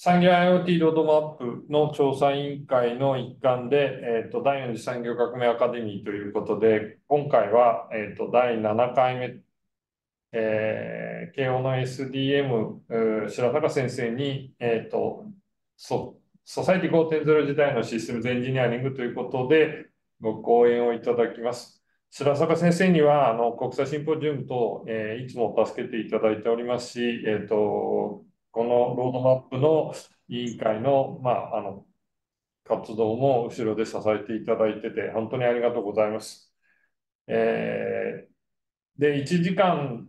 産業 IoT ロードマップの調査委員会の一環で、えーと、第4次産業革命アカデミーということで、今回は、えーと、第7回目、えー、慶応の SDM 白坂先生に、えーと、とソサイティ5.0時代のシステムズエンジニアリングということで、ご講演をいただきます。白坂先生にはあの国際シンポジウムと、えー、いつも助けていただいておりますし、えー、とこのロードマップの委員会の,、まあ、あの活動も後ろで支えていただいてて、本当にありがとうございます。えー、で、1時間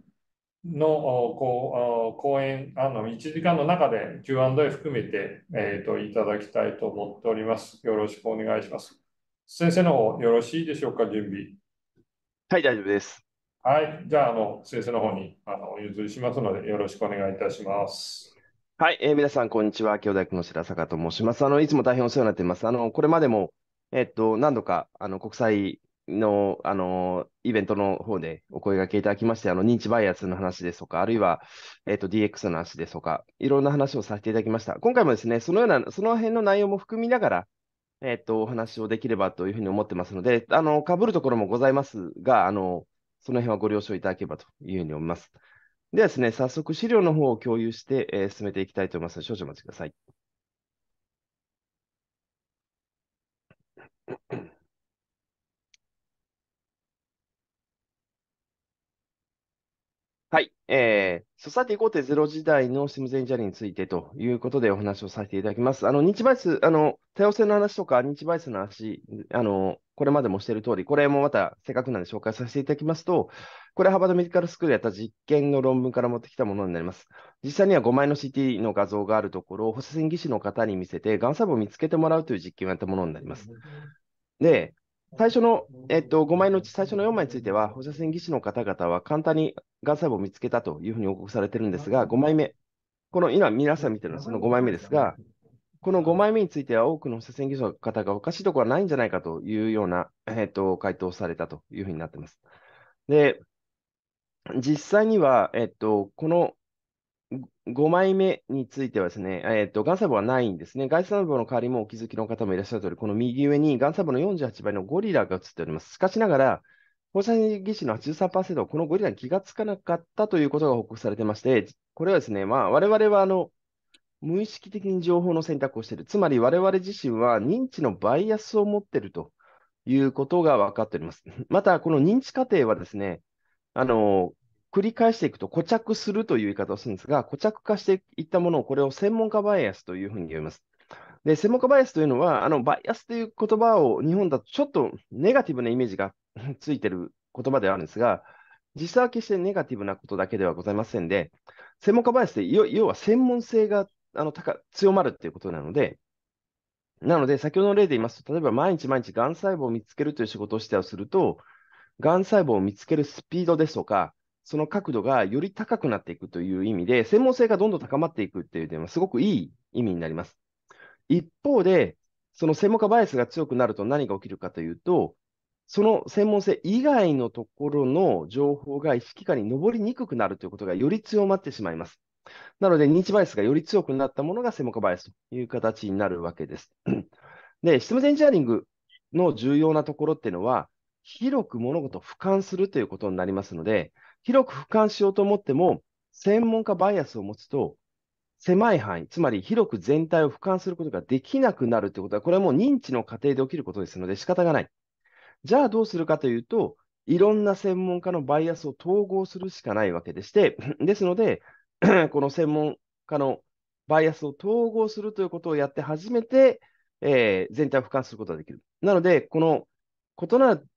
の講演、あの1時間の中で Q&A 含めて、えーと、いただきたいと思っております。よろしくお願いします。先生の方、よろしいでしょうか、準備。はい、大丈夫です。はい、じゃあ、あの先生の方にあのお譲りしますので、よろしくお願いいたします。はい、えー、皆さん、こんにちは。兄弟の白坂と申します。あの、いつも大変お世話になっています。あの、これまでも、えっと、何度か、あの、国際の、あの、イベントの方でお声がけいただきまして、あの、認知バイアスの話ですとか、あるいは、えっと、DX の話ですとか、いろんな話をさせていただきました。今回もですね、そのような、その辺の内容も含みながら、えっと、お話をできればというふうに思ってますので、あの、被るところもございますが、あの、その辺はご了承いただければというふうに思います。ではですね、早速資料の方を共有して、えー、進めていきたいと思います。少々お待ちください。はい、えー、ソサイティ5.0時代のシムゼエンジャーリについてということでお話をさせていただきます。あの、日バイス、あの、多様性の話とか、日バイスの話、あの、これまでもしている通り、これもまたせっかくなんで紹介させていただきますと、これハバードメディカルスクールやった実験の論文から持ってきたものになります。実際には5枚の CT の画像があるところを、補正線技師の方に見せて、がん細胞を見つけてもらうという実験をやったものになります。で、最初の、えっと、5枚のうち最初の4枚については、放射線技師の方々は簡単にがん細胞を見つけたというふうに報告されてるんですが、5枚目、この今、皆さん見てるのはその5枚目ですが、この5枚目については多くの放射線技師の方がおかしいところはないんじゃないかというような、えっと、回答されたというふうになっています。で、実際には、えっと、この5枚目についてはですね、えっ、ー、と、ガンサーはないんですね。ガンサの代わりもお気づきの方もいらっしゃる通り、この右上にガンサ胞の48倍のゴリラが映っております。しかしながら、放射線技師の83%はこのゴリラに気がつかなかったということが報告されてまして、これはですね、まあ、我々はあの無意識的に情報の選択をしている。つまり我々自身は認知のバイアスを持っているということが分かっております。また、この認知過程はですね、あの、繰り返していくと固着するという言い方をするんですが、固着化していったものを、これを専門家バイアスというふうに呼びます。で、専門家バイアスというのは、あのバイアスという言葉を日本だとちょっとネガティブなイメージが ついてる言葉ではあるんですが、実際は決してネガティブなことだけではございませんで、専門家バイアスで要は専門性があの高強まるということなので、なので、先ほどの例で言いますと、例えば毎日毎日がん細胞を見つけるという仕事をしてはすると、がん細胞を見つけるスピードですとか、その角度がより高くなっていくという意味で、専門性がどんどん高まっていくっていう点はすごくいい意味になります。一方で、その専門家バイアスが強くなると何が起きるかというと、その専門性以外のところの情報が意識下に上りにくくなるということがより強まってしまいます。なので、認知バイアスがより強くなったものが専門家バイアスという形になるわけです。で、システムエンジニアリングの重要なところっていうのは、広く物事を俯瞰するということになりますので、広く俯瞰しようと思っても、専門家バイアスを持つと、狭い範囲、つまり広く全体を俯瞰することができなくなるということは、これはもう認知の過程で起きることですので仕方がない。じゃあどうするかというと、いろんな専門家のバイアスを統合するしかないわけでして、ですので、この専門家のバイアスを統合するということをやって初めて、えー、全体を俯瞰することができる。なので、この異なる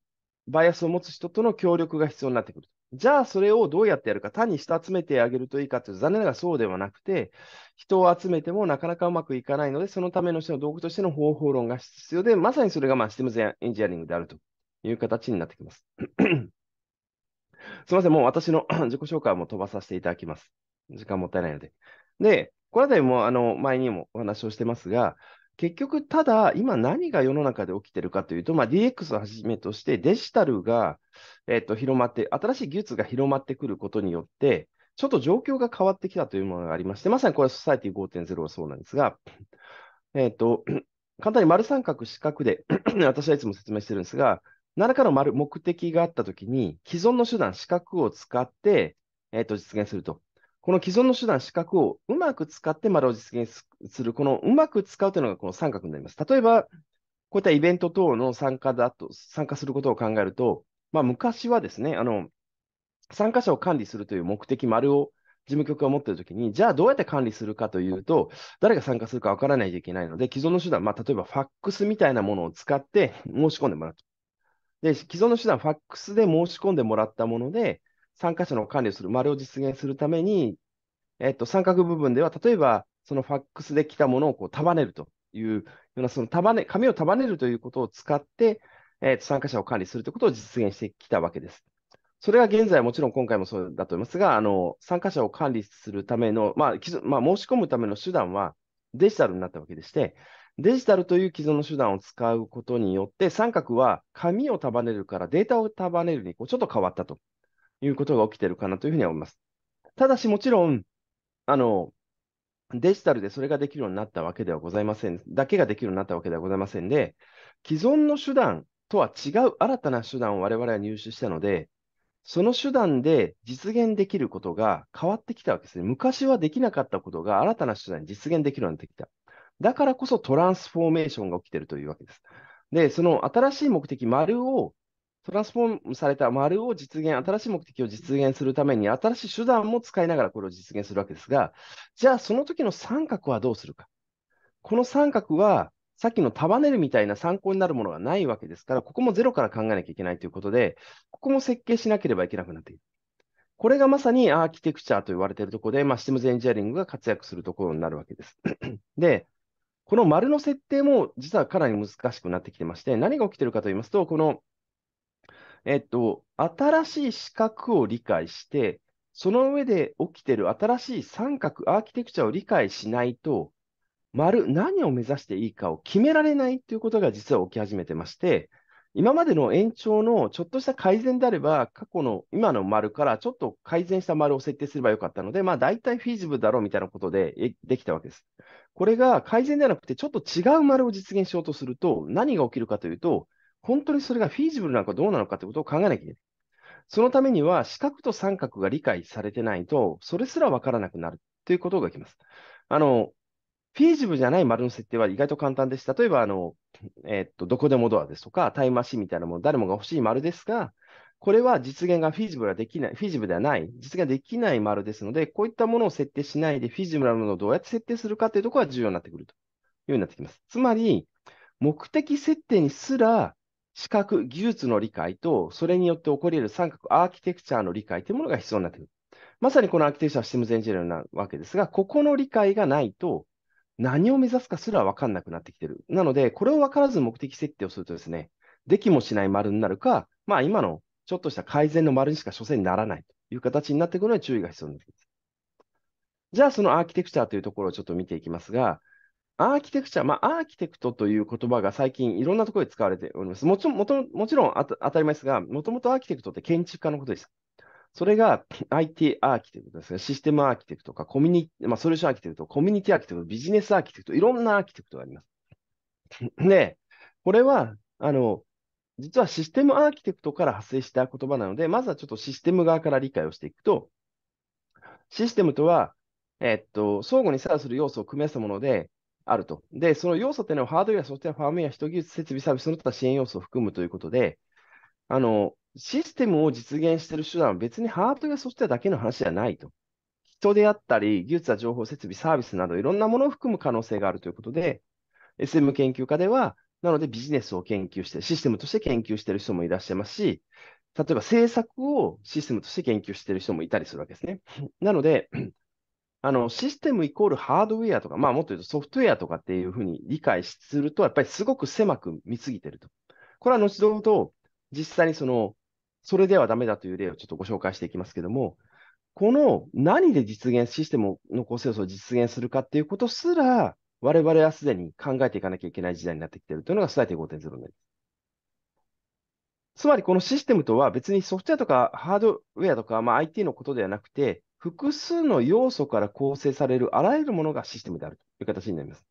バイアスを持つ人との協力が必要になってくる。じゃあそれをどうやってやるか、単に人集めてあげるといいかというと、残念ながらそうではなくて、人を集めてもなかなかうまくいかないので、そのための人の道具としての方法論が必要で、まさにそれがまあシステムズエンジニアリングであるという形になってきます。すみません、もう私の 自己紹介も飛ばさせていただきます。時間もったいないので。で、これでもあの前にもお話をしてますが、結局、ただ、今何が世の中で起きてるかというと、まあ、DX をはじめとしてデジタルが、えっと、広まって、新しい技術が広まってくることによって、ちょっと状況が変わってきたというものがありまして、まさにこれ、ソサイティ5.0はそうなんですが、えっと、簡単に丸三角四角で 私はいつも説明してるんですが、何らかの丸目的があったときに、既存の手段、四角を使って、えっと、実現すると。この既存の手段、資格をうまく使って丸を実現する、このうまく使うというのがこの三角になります。例えば、こういったイベント等の参加だと、参加することを考えると、まあ、昔はですね、あの、参加者を管理するという目的、丸を事務局が持っているときに、じゃあどうやって管理するかというと、誰が参加するかわからないといけないので、既存の手段、まあ、例えばファックスみたいなものを使って申し込んでもらうと。で、既存の手段、ファックスで申し込んでもらったもので、参加者の管理をする、丸を実現するために、えっと、三角部分では、例えば、そのファックスで来たものをこう束ねるというような、その束ね、紙を束ねるということを使って、えっと、参加者を管理するということを実現してきたわけです。それが現在、もちろん今回もそうだと思いますが、あの参加者を管理するための、まあまあ、申し込むための手段はデジタルになったわけでして、デジタルという既存の手段を使うことによって、三角は紙を束ねるからデータを束ねるにこうちょっと変わったということが起きてるかなというふうに思います。ただし、もちろん、あの、デジタルでそれができるようになったわけではございません、だけができるようになったわけではございませんで、既存の手段とは違う新たな手段を我々は入手したので、その手段で実現できることが変わってきたわけですね。昔はできなかったことが新たな手段に実現できるようになってきた。だからこそトランスフォーメーションが起きているというわけです。で、その新しい目的、丸をトランスフォームされた丸を実現、新しい目的を実現するために、新しい手段も使いながらこれを実現するわけですが、じゃあその時の三角はどうするか。この三角は、さっきの束ねるみたいな参考になるものがないわけですから、ここもゼロから考えなきゃいけないということで、ここも設計しなければいけなくなっている。これがまさにアーキテクチャと言われているところで、まあ、システムズエンジニアリングが活躍するところになるわけです。で、この丸の設定も実はかなり難しくなってきてまして、何が起きているかと言いますと、このえっと、新しい四角を理解して、その上で起きている新しい三角アーキテクチャを理解しないと、丸、何を目指していいかを決められないということが実は起き始めてまして、今までの延長のちょっとした改善であれば、過去の今の丸からちょっと改善した丸を設定すればよかったので、まあ大体フィージブルだろうみたいなことでできたわけです。これが改善ではなくて、ちょっと違う丸を実現しようとすると、何が起きるかというと、本当にそれがフィージブルなのかどうなのかってことを考えなきゃいけない。そのためには、四角と三角が理解されてないと、それすらわからなくなるということがいきます。あの、フィージブルじゃない丸の設定は意外と簡単です。例えば、あの、えー、っと、どこでもドアですとか、タイムマシンみたいなもの、誰もが欲しい丸ですが、これは実現がフィージブルはできない、フィージブルではない、実現できない丸ですので、こういったものを設定しないで、フィージブルなものをどうやって設定するかというところが重要になってくるというようになってきます。つまり、目的設定にすら視覚、技術の理解と、それによって起こり得る三角アーキテクチャの理解というものが必要になってくる。まさにこのアーキテクチャはシステムズエンジニアなわけですが、ここの理解がないと、何を目指すかすら分かんなくなってきてる。なので、これを分からず目的設定をするとですね、できもしない丸になるか、まあ今のちょっとした改善の丸にしか所詮にならないという形になってくるので注意が必要になってきます。じゃあそのアーキテクチャというところをちょっと見ていきますが、アーキテクチャ、まあ、アーキテクトという言葉が最近いろんなところで使われております。もちろん、もともちろん当たり前ですが、もともとアーキテクトって建築家のことです。それが IT アーキテクトですね。システムアーキテクトか、コミュニまあ、ソリューションアーキテクト、コミュニティアーキテクト、ビジネスアーキテクト、いろんなアーキテクトがあります。で、これは、あの、実はシステムアーキテクトから発生した言葉なので、まずはちょっとシステム側から理解をしていくと、システムとは、えっと、相互に作用する要素を組み合わせたもので、あると。で、その要素っていうのはハードウェア、ソフトウェア、ファームウェア、人技術、設備、サービスの他支援要素を含むということで、あの、システムを実現している手段は別にハードウェア、ソフトウェアだけの話ではないと。人であったり、技術や情報、設備、サービスなどいろんなものを含む可能性があるということで、SM 研究家では、なのでビジネスを研究して、システムとして研究している人もいらっしゃいますし、例えば政策をシステムとして研究している人もいたりするわけですね。なので、あの、システムイコールハードウェアとか、まあもっと言うとソフトウェアとかっていうふうに理解すると、やっぱりすごく狭く見すぎてると。これは後ほど、実際にその、それではダメだという例をちょっとご紹介していきますけども、この何で実現、システムの構成を実現するかっていうことすら、我々はすでに考えていかなきゃいけない時代になってきているというのがスライド5.0です。つまりこのシステムとは別にソフトウェアとかハードウェアとか、まあ、IT のことではなくて、複数の要素から構成されるあらゆるものがシステムであるという形になります。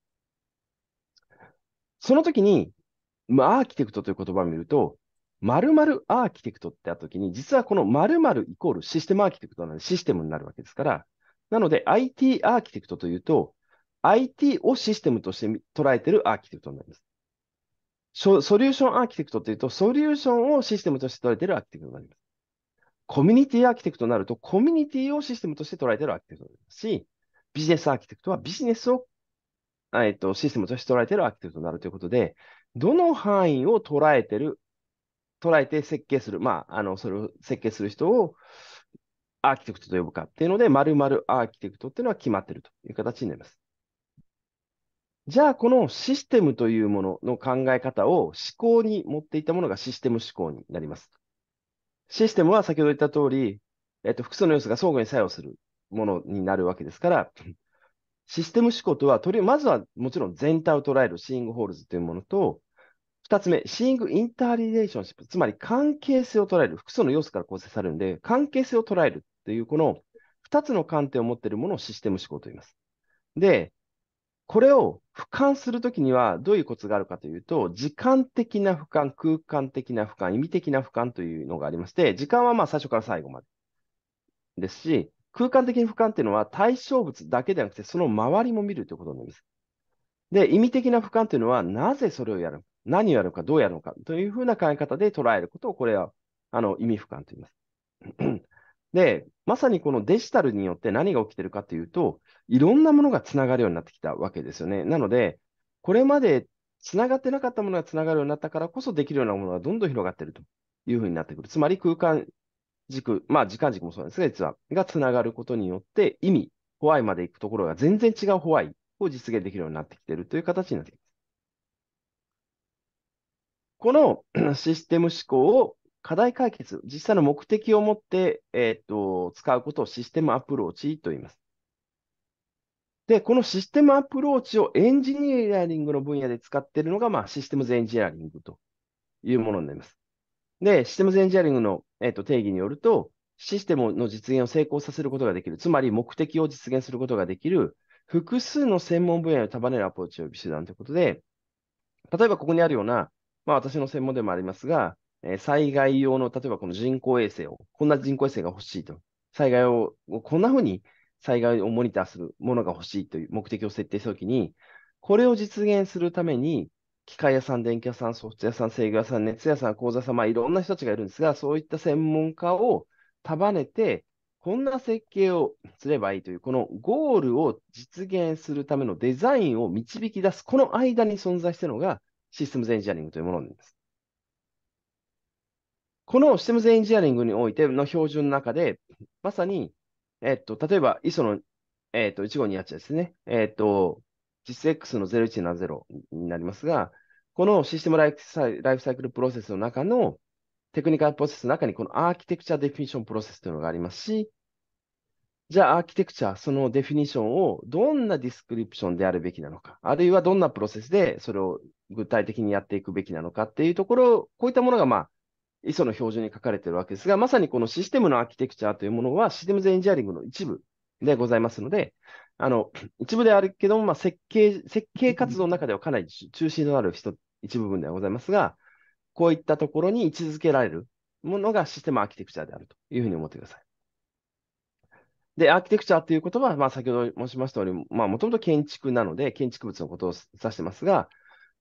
その時に、まあ、アーキテクトという言葉を見ると、〇〇アーキテクトってあった時に、実はこの〇〇イコールシステムアーキテクトなのでシステムになるわけですから、なので IT アーキテクトというと、IT をシステムとして捉えているアーキテクトになります。ソリューションアーキテクトというと、ソリューションをシステムとして捉えているアーキテクトになります。コミュニティアーキテクトになると、コミュニティをシステムとして捉えてるアーキテクトですし、ビジネスアーキテクトはビジネスを、えっと、システムとして捉えてるアーキテクトになるということで、どの範囲を捉えてる、捉えて設計する、まあ、あの、それを設計する人をアーキテクトと呼ぶかっていうので、〇〇アーキテクトっていうのは決まってるという形になります。じゃあ、このシステムというものの考え方を思考に持っていたものがシステム思考になります。システムは先ほど言った通り、えっと、複数の要素が相互に作用するものになるわけですから、システム思考とは、とりまずはもちろん全体を捉えるシーングホールズというものと、2つ目、シーングインターリレーションシップ、つまり関係性を捉える、複数の要素から構成されるんで、関係性を捉えるという、この2つの観点を持っているものをシステム思考と言います。で、これを俯瞰するときにはどういうコツがあるかというと、時間的な俯瞰、空間的な俯瞰、意味的な俯瞰というのがありまして、時間はまあ最初から最後までですし、空間的に俯瞰っていうのは対象物だけではなくて、その周りも見るということになります。で、意味的な俯瞰というのは、なぜそれをやる何をやるか、どうやるのかというふうな考え方で捉えることを、これはあの意味俯瞰と言います。で、まさにこのデジタルによって何が起きてるかというと、いろんなものがつながるようになってきたわけですよね。なので、これまでつながってなかったものがつながるようになったからこそできるようなものがどんどん広がってるというふうになってくる。つまり空間軸、まあ時間軸もそうなんですが、実は、がつながることによって意味、ホワイまで行くところが全然違うホワイを実現できるようになってきているという形になっています。この システム思考を課題解決、実際の目的を持って、えっ、ー、と、使うことをシステムアプローチと言います。で、このシステムアプローチをエンジニアリングの分野で使っているのが、まあ、システムズエンジニアリングというものになります。で、システムズエンジニアリングの、えーと、と定義によると、システムの実現を成功させることができる、つまり目的を実現することができる、複数の専門分野を束ねるアプローチを呼び手段ということで、例えばここにあるような、まあ私の専門でもありますが、え災害用の、例えばこの人工衛星を、こんな人工衛星が欲しいと。災害を、こんな風に災害をモニターするものが欲しいという目的を設定したときに、これを実現するために、機械屋さん、電気屋さん、ソフト屋さん、制御屋さん、熱屋さん、講座さん、まあ、いろんな人たちがいるんですが、そういった専門家を束ねて、こんな設計をすればいいという、このゴールを実現するためのデザインを導き出す、この間に存在しているのがシステムズエンジニアリングというものなんです。このシステムズエンジニアリングにおいての標準の中で、まさに、えっと、例えば ISO の、えっと、1528ですね。えっと、実 x の0170になりますが、このシステムライフサイクルプロセスの中のテクニカルプロセスの中にこのアーキテクチャデフィニションプロセスというのがありますし、じゃあアーキテクチャ、そのデフィニションをどんなディスクリプションであるべきなのか、あるいはどんなプロセスでそれを具体的にやっていくべきなのかっていうところ、こういったものがまあ ISO の標準に書かれているわけですが、まさにこのシステムのアーキテクチャというものはシステムズエンジニアリングの一部でございますので、あの、一部であるけども、まあ、設計、設計活動の中ではかなり中心となる一部分ではございますが、こういったところに位置づけられるものがシステムアーキテクチャであるというふうに思ってください。で、アーキテクチャという言葉は、まあ、先ほど申しましたように、まもともと建築なので、建築物のことを指してますが、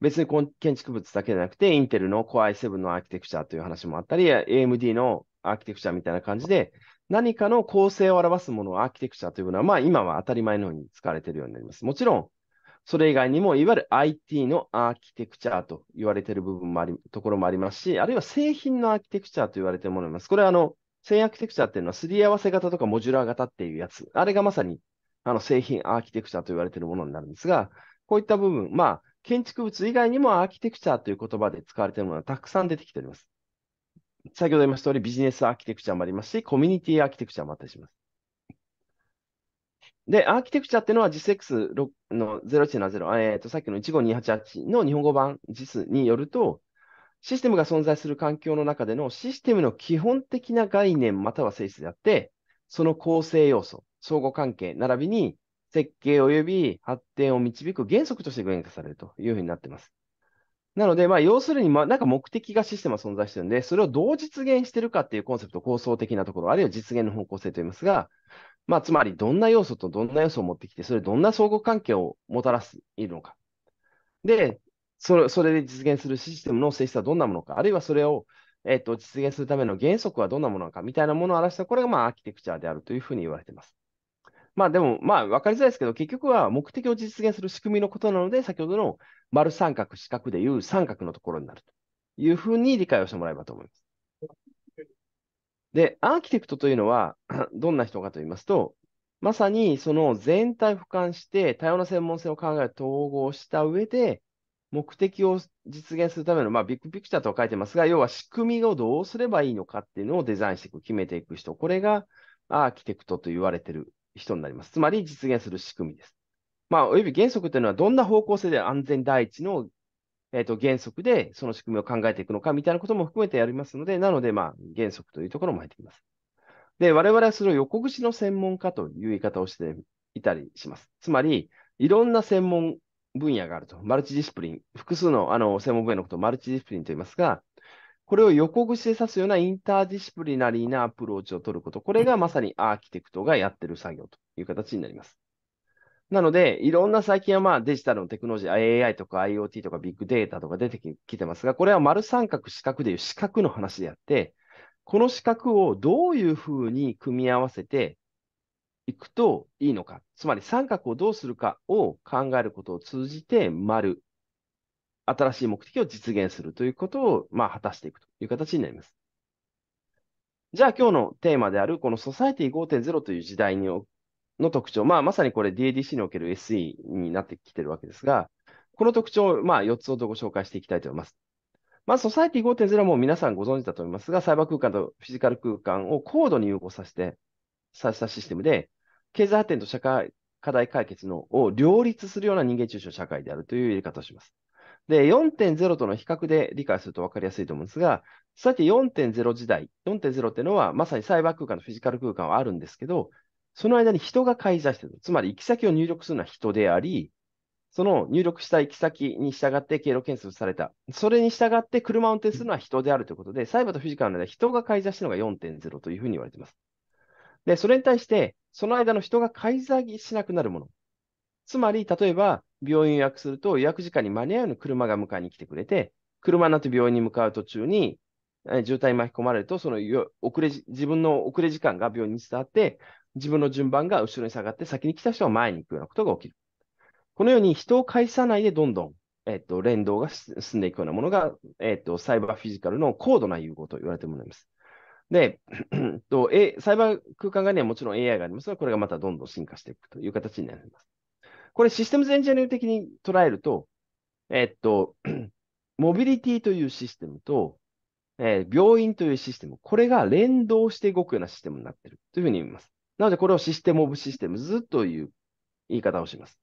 別に建築物だけじゃなくて、インテルの Core i7 のアーキテクチャという話もあったり、AMD のアーキテクチャみたいな感じで、何かの構成を表すものをアーキテクチャというのは、まあ今は当たり前のように使われているようになります。もちろん、それ以外にも、いわゆる IT のアーキテクチャと言われている部分もあり、ところもありますし、あるいは製品のアーキテクチャと言われているものもあります。これはあの、製アーキテクチャっていうのはすり合わせ型とかモジュラー型っていうやつ。あれがまさに、あの、製品アーキテクチャと言われているものになるんですが、こういった部分、まあ、建築物以外にもアーキテクチャという言葉で使われているものがたくさん出てきております。先ほど言いました通り、ビジネスアーキテクチャもありますし、コミュニティアーキテクチャもあったりします。で、アーキテクチャっていうのは JISX の0170、えーと、さっきの15288の日本語版 JIS によると、システムが存在する環境の中でのシステムの基本的な概念または性質であって、その構成要素、相互関係、並びに設計及び発展を導く原則として具現化されるというふうになっています。なので、まあ、要するに、まあ、なんか目的がシステムは存在してるんで、それをどう実現してるかっていうコンセプト、構想的なところ、あるいは実現の方向性と言いますが、まあ、つまり、どんな要素とどんな要素を持ってきて、それどんな相互関係をもたらすいるのか。で、それそれで実現するシステムの性質はどんなものか、あるいはそれを、えっと、と実現するための原則はどんなものかみたいなものを表した、これが、まあ、アーキテクチャであるというふうに言われています。まあでも、まあ分かりづらいですけど、結局は目的を実現する仕組みのことなので、先ほどの丸三角、四角でいう三角のところになるというふうに理解をしてもらえばと思います。で、アーキテクトというのは どんな人かと言いますと、まさにその全体を俯瞰して、多様な専門性を考え、統合した上で、目的を実現するための、まあ、ビッグピクチャーとは書いてますが、要は仕組みをどうすればいいのかっていうのをデザインしていく、決めていく人、これがアーキテクトと言われてる人になります。つまり実現する仕組みです。まあ、および原則というのは、どんな方向性で安全第一の、えー、と原則でその仕組みを考えていくのかみたいなことも含めてやりますので、なので、まあ、原則というところも入ってきます。で、我々はそれを横串の専門家という言い方をしていたりします。つまり、いろんな専門分野があると。マルチディスプリン。複数のあの専門分野のことをマルチディスプリンと言いますが、これを横串で刺すようなインターディシプリナリーなアプローチを取ること。これがまさにアーキテクトがやってる作業という形になります。なので、いろんな最近はまあデジタルのテクノロジー、AI とか IoT とかビッグデータとか出てきてますが、これは丸三角四角でいう四角の話であって、この四角をどういうふうに組み合わせていくといいのか、つまり三角をどうするかを考えることを通じて、丸、新しい目的を実現するということを、まあ、果たしていくという形になります。じゃあ今日のテーマである、このソサエティ5.0という時代にの特徴、まあ、まさにこれ DADC における SE になってきてるわけですが、この特徴を、まあ、4つほどご紹介していきたいと思います。まず、ソサエティ5.0はもう皆さんご存知だと思いますが、サイバー空間とフィジカル空間を高度に融合させて、させたシステムで、経済発展と社会課題解決のを両立するような人間中心社会であるという言い方をします。で、4.0との比較で理解すると分かりやすいと思うんですが、さっき4.0時代、4.0っていうのは、まさにサイバー空間とフィジカル空間はあるんですけど、その間に人が介在してる。つまり、行き先を入力するのは人であり、その入力した行き先に従って経路検出された。それに従って車を運転するのは人であるということで、サイバーとフィジカルの間人が介在してるのが4.0というふうに言われています。で、それに対して、その間の人が介在しなくなるもの。つまり、例えば、病院予約すると、予約時間に間に合うように車が迎えに来てくれて、車になって病院に向かう途中に、渋滞に巻き込まれると、その遅れ、自分の遅れ時間が病院に伝わって、自分の順番が後ろに下がって、先に来た人は前に行くようなことが起きる。このように人を介さないでどんどん、えっと、連動が進んでいくようなものが、えっと、サイバーフィジカルの高度な融合と言われてもらいます。で、と、え、サイバー空間側にはもちろん AI がありますが、これがまたどんどん進化していくという形になります。これシステムズエンジニア的に捉えると、えっと、モビリティというシステムと、えー、病院というシステム、これが連動して動くようなシステムになっているというふうに言います。なので、これをシステムオブシステムズという言い方をします。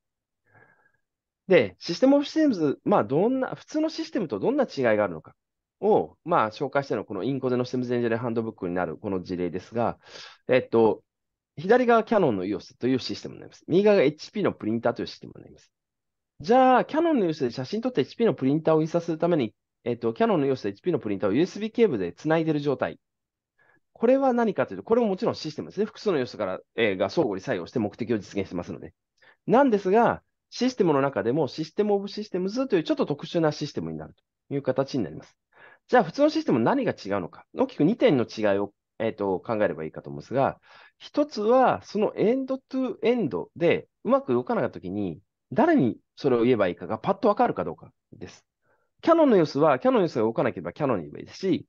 で、システムオブシステムズ、まあ、どんな、普通のシステムとどんな違いがあるのかを、まあ、紹介してのこのインコゼのシステムズエンジニアハンドブックになるこの事例ですが、えっと、左側キャノンの EOS というシステムになります。右側が HP のプリンターというシステムになります。じゃあ、キャノンの EOS で写真撮って HP のプリンターを印刷するために、えっと、キャノンの EOS で HP のプリンターを USB ケーブルで繋いでいる状態。これは何かというと、これももちろんシステムですね。複数の要素から、えー、が相互に作用して目的を実現してますので。なんですが、システムの中でもシステムオブシステムズというちょっと特殊なシステムになるという形になります。じゃあ、普通のシステム何が違うのか。大きく2点の違いを、えーと考えればいいかと思うんですが、一つは、そのエンドトゥエンドでうまく動かなかったときに、誰にそれを言えばいいかがパッとわかるかどうかです。キャノンの様子は、キャノンの様子が動かなければキャノンに言えばいいですし、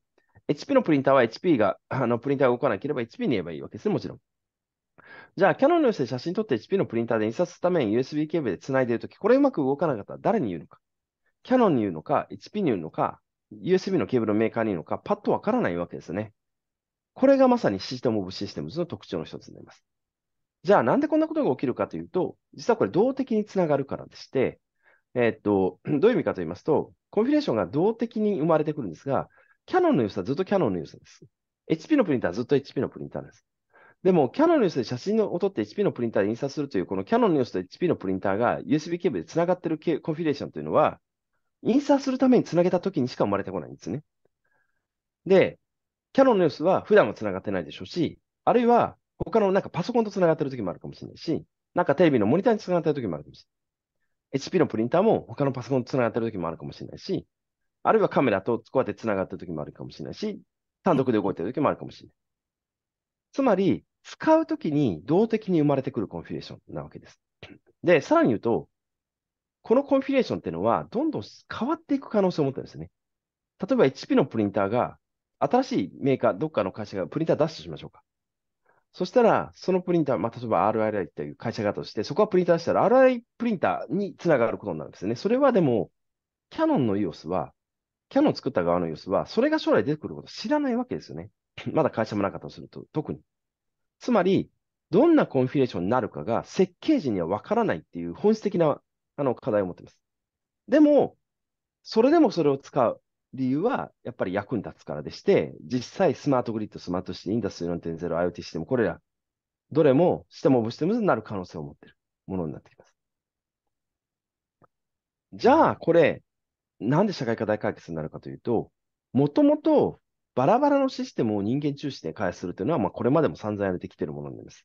HP のプリンターは HP が、あのプリンターが動かなければ HP に言えばいいわけですね、もちろん。じゃあ、キャノンの様子で写真撮って HP のプリンターで印刷するために USB ケーブルで繋いでいるとき、これうまく動かなかったら誰に言うのか。キャノンに言うのか、HP に言うのか、USB のケーブルのメーカーに言うのか、パッとわからないわけですね。これがまさにシステムオブシステムズの特徴の一つになります。じゃあなんでこんなことが起きるかというと、実はこれ動的につながるからでして、えー、っと、どういう意味かと言いますと、コンフィレーションが動的に生まれてくるんですが、キャノンの良さはずっとキャノンの良さです。HP のプリンターはずっと HP のプリンターです。でも、キャノンの様子で写真を撮って HP のプリンターで印刷するという、このキャノンの様子と HP のプリンターが USB ケーブルでつながっているコンフィレーションというのは、印刷するためにつなげたときにしか生まれてこないんですね。で、キャノンの様子は普段は繋がってないでしょうし、あるいは他のなんかパソコンと繋がってる時もあるかもしれないし、なんかテレビのモニターに繋がってる時もあるかもしれない。HP のプリンターも他のパソコンと繋がってる時もあるかもしれないし、あるいはカメラとこうやって繋がってる時もあるかもしれないし、単独で動いてる時もあるかもしれない。つまり、使うときに動的に生まれてくるコンフィレーションなわけです。で、さらに言うと、このコンフィレーションっていうのは、どんどん変わっていく可能性を持ってるんですね。例えば HP のプリンターが新しいメーカー、どっかの会社がプリンター出すとしましょうか。そしたら、そのプリンター、まあ、例えば RII という会社がとして、そこはプリンター出したら r r i プリンターにつながることになるんですね。それはでも、キャノンの EOS は、キャノン作った側の EOS は、それが将来出てくることを知らないわけですよね。まだ会社もなかったとすると、特に。つまり、どんなコンフィレーションになるかが設計時にはわからないっていう本質的なあの課題を持っています。でも、それでもそれを使う理由はやっぱり役に立つからでして、実際スマートグリッド、スマートシティ、インダストリー4.0、IoT システム、これら、どれもシステムオブシステムになる可能性を持っているものになってきます。じゃあ、これ、なんで社会課題解決になるかというと、もともとバラバラのシステムを人間中心で開発するというのは、まあ、これまでも散々やれてきているものになります。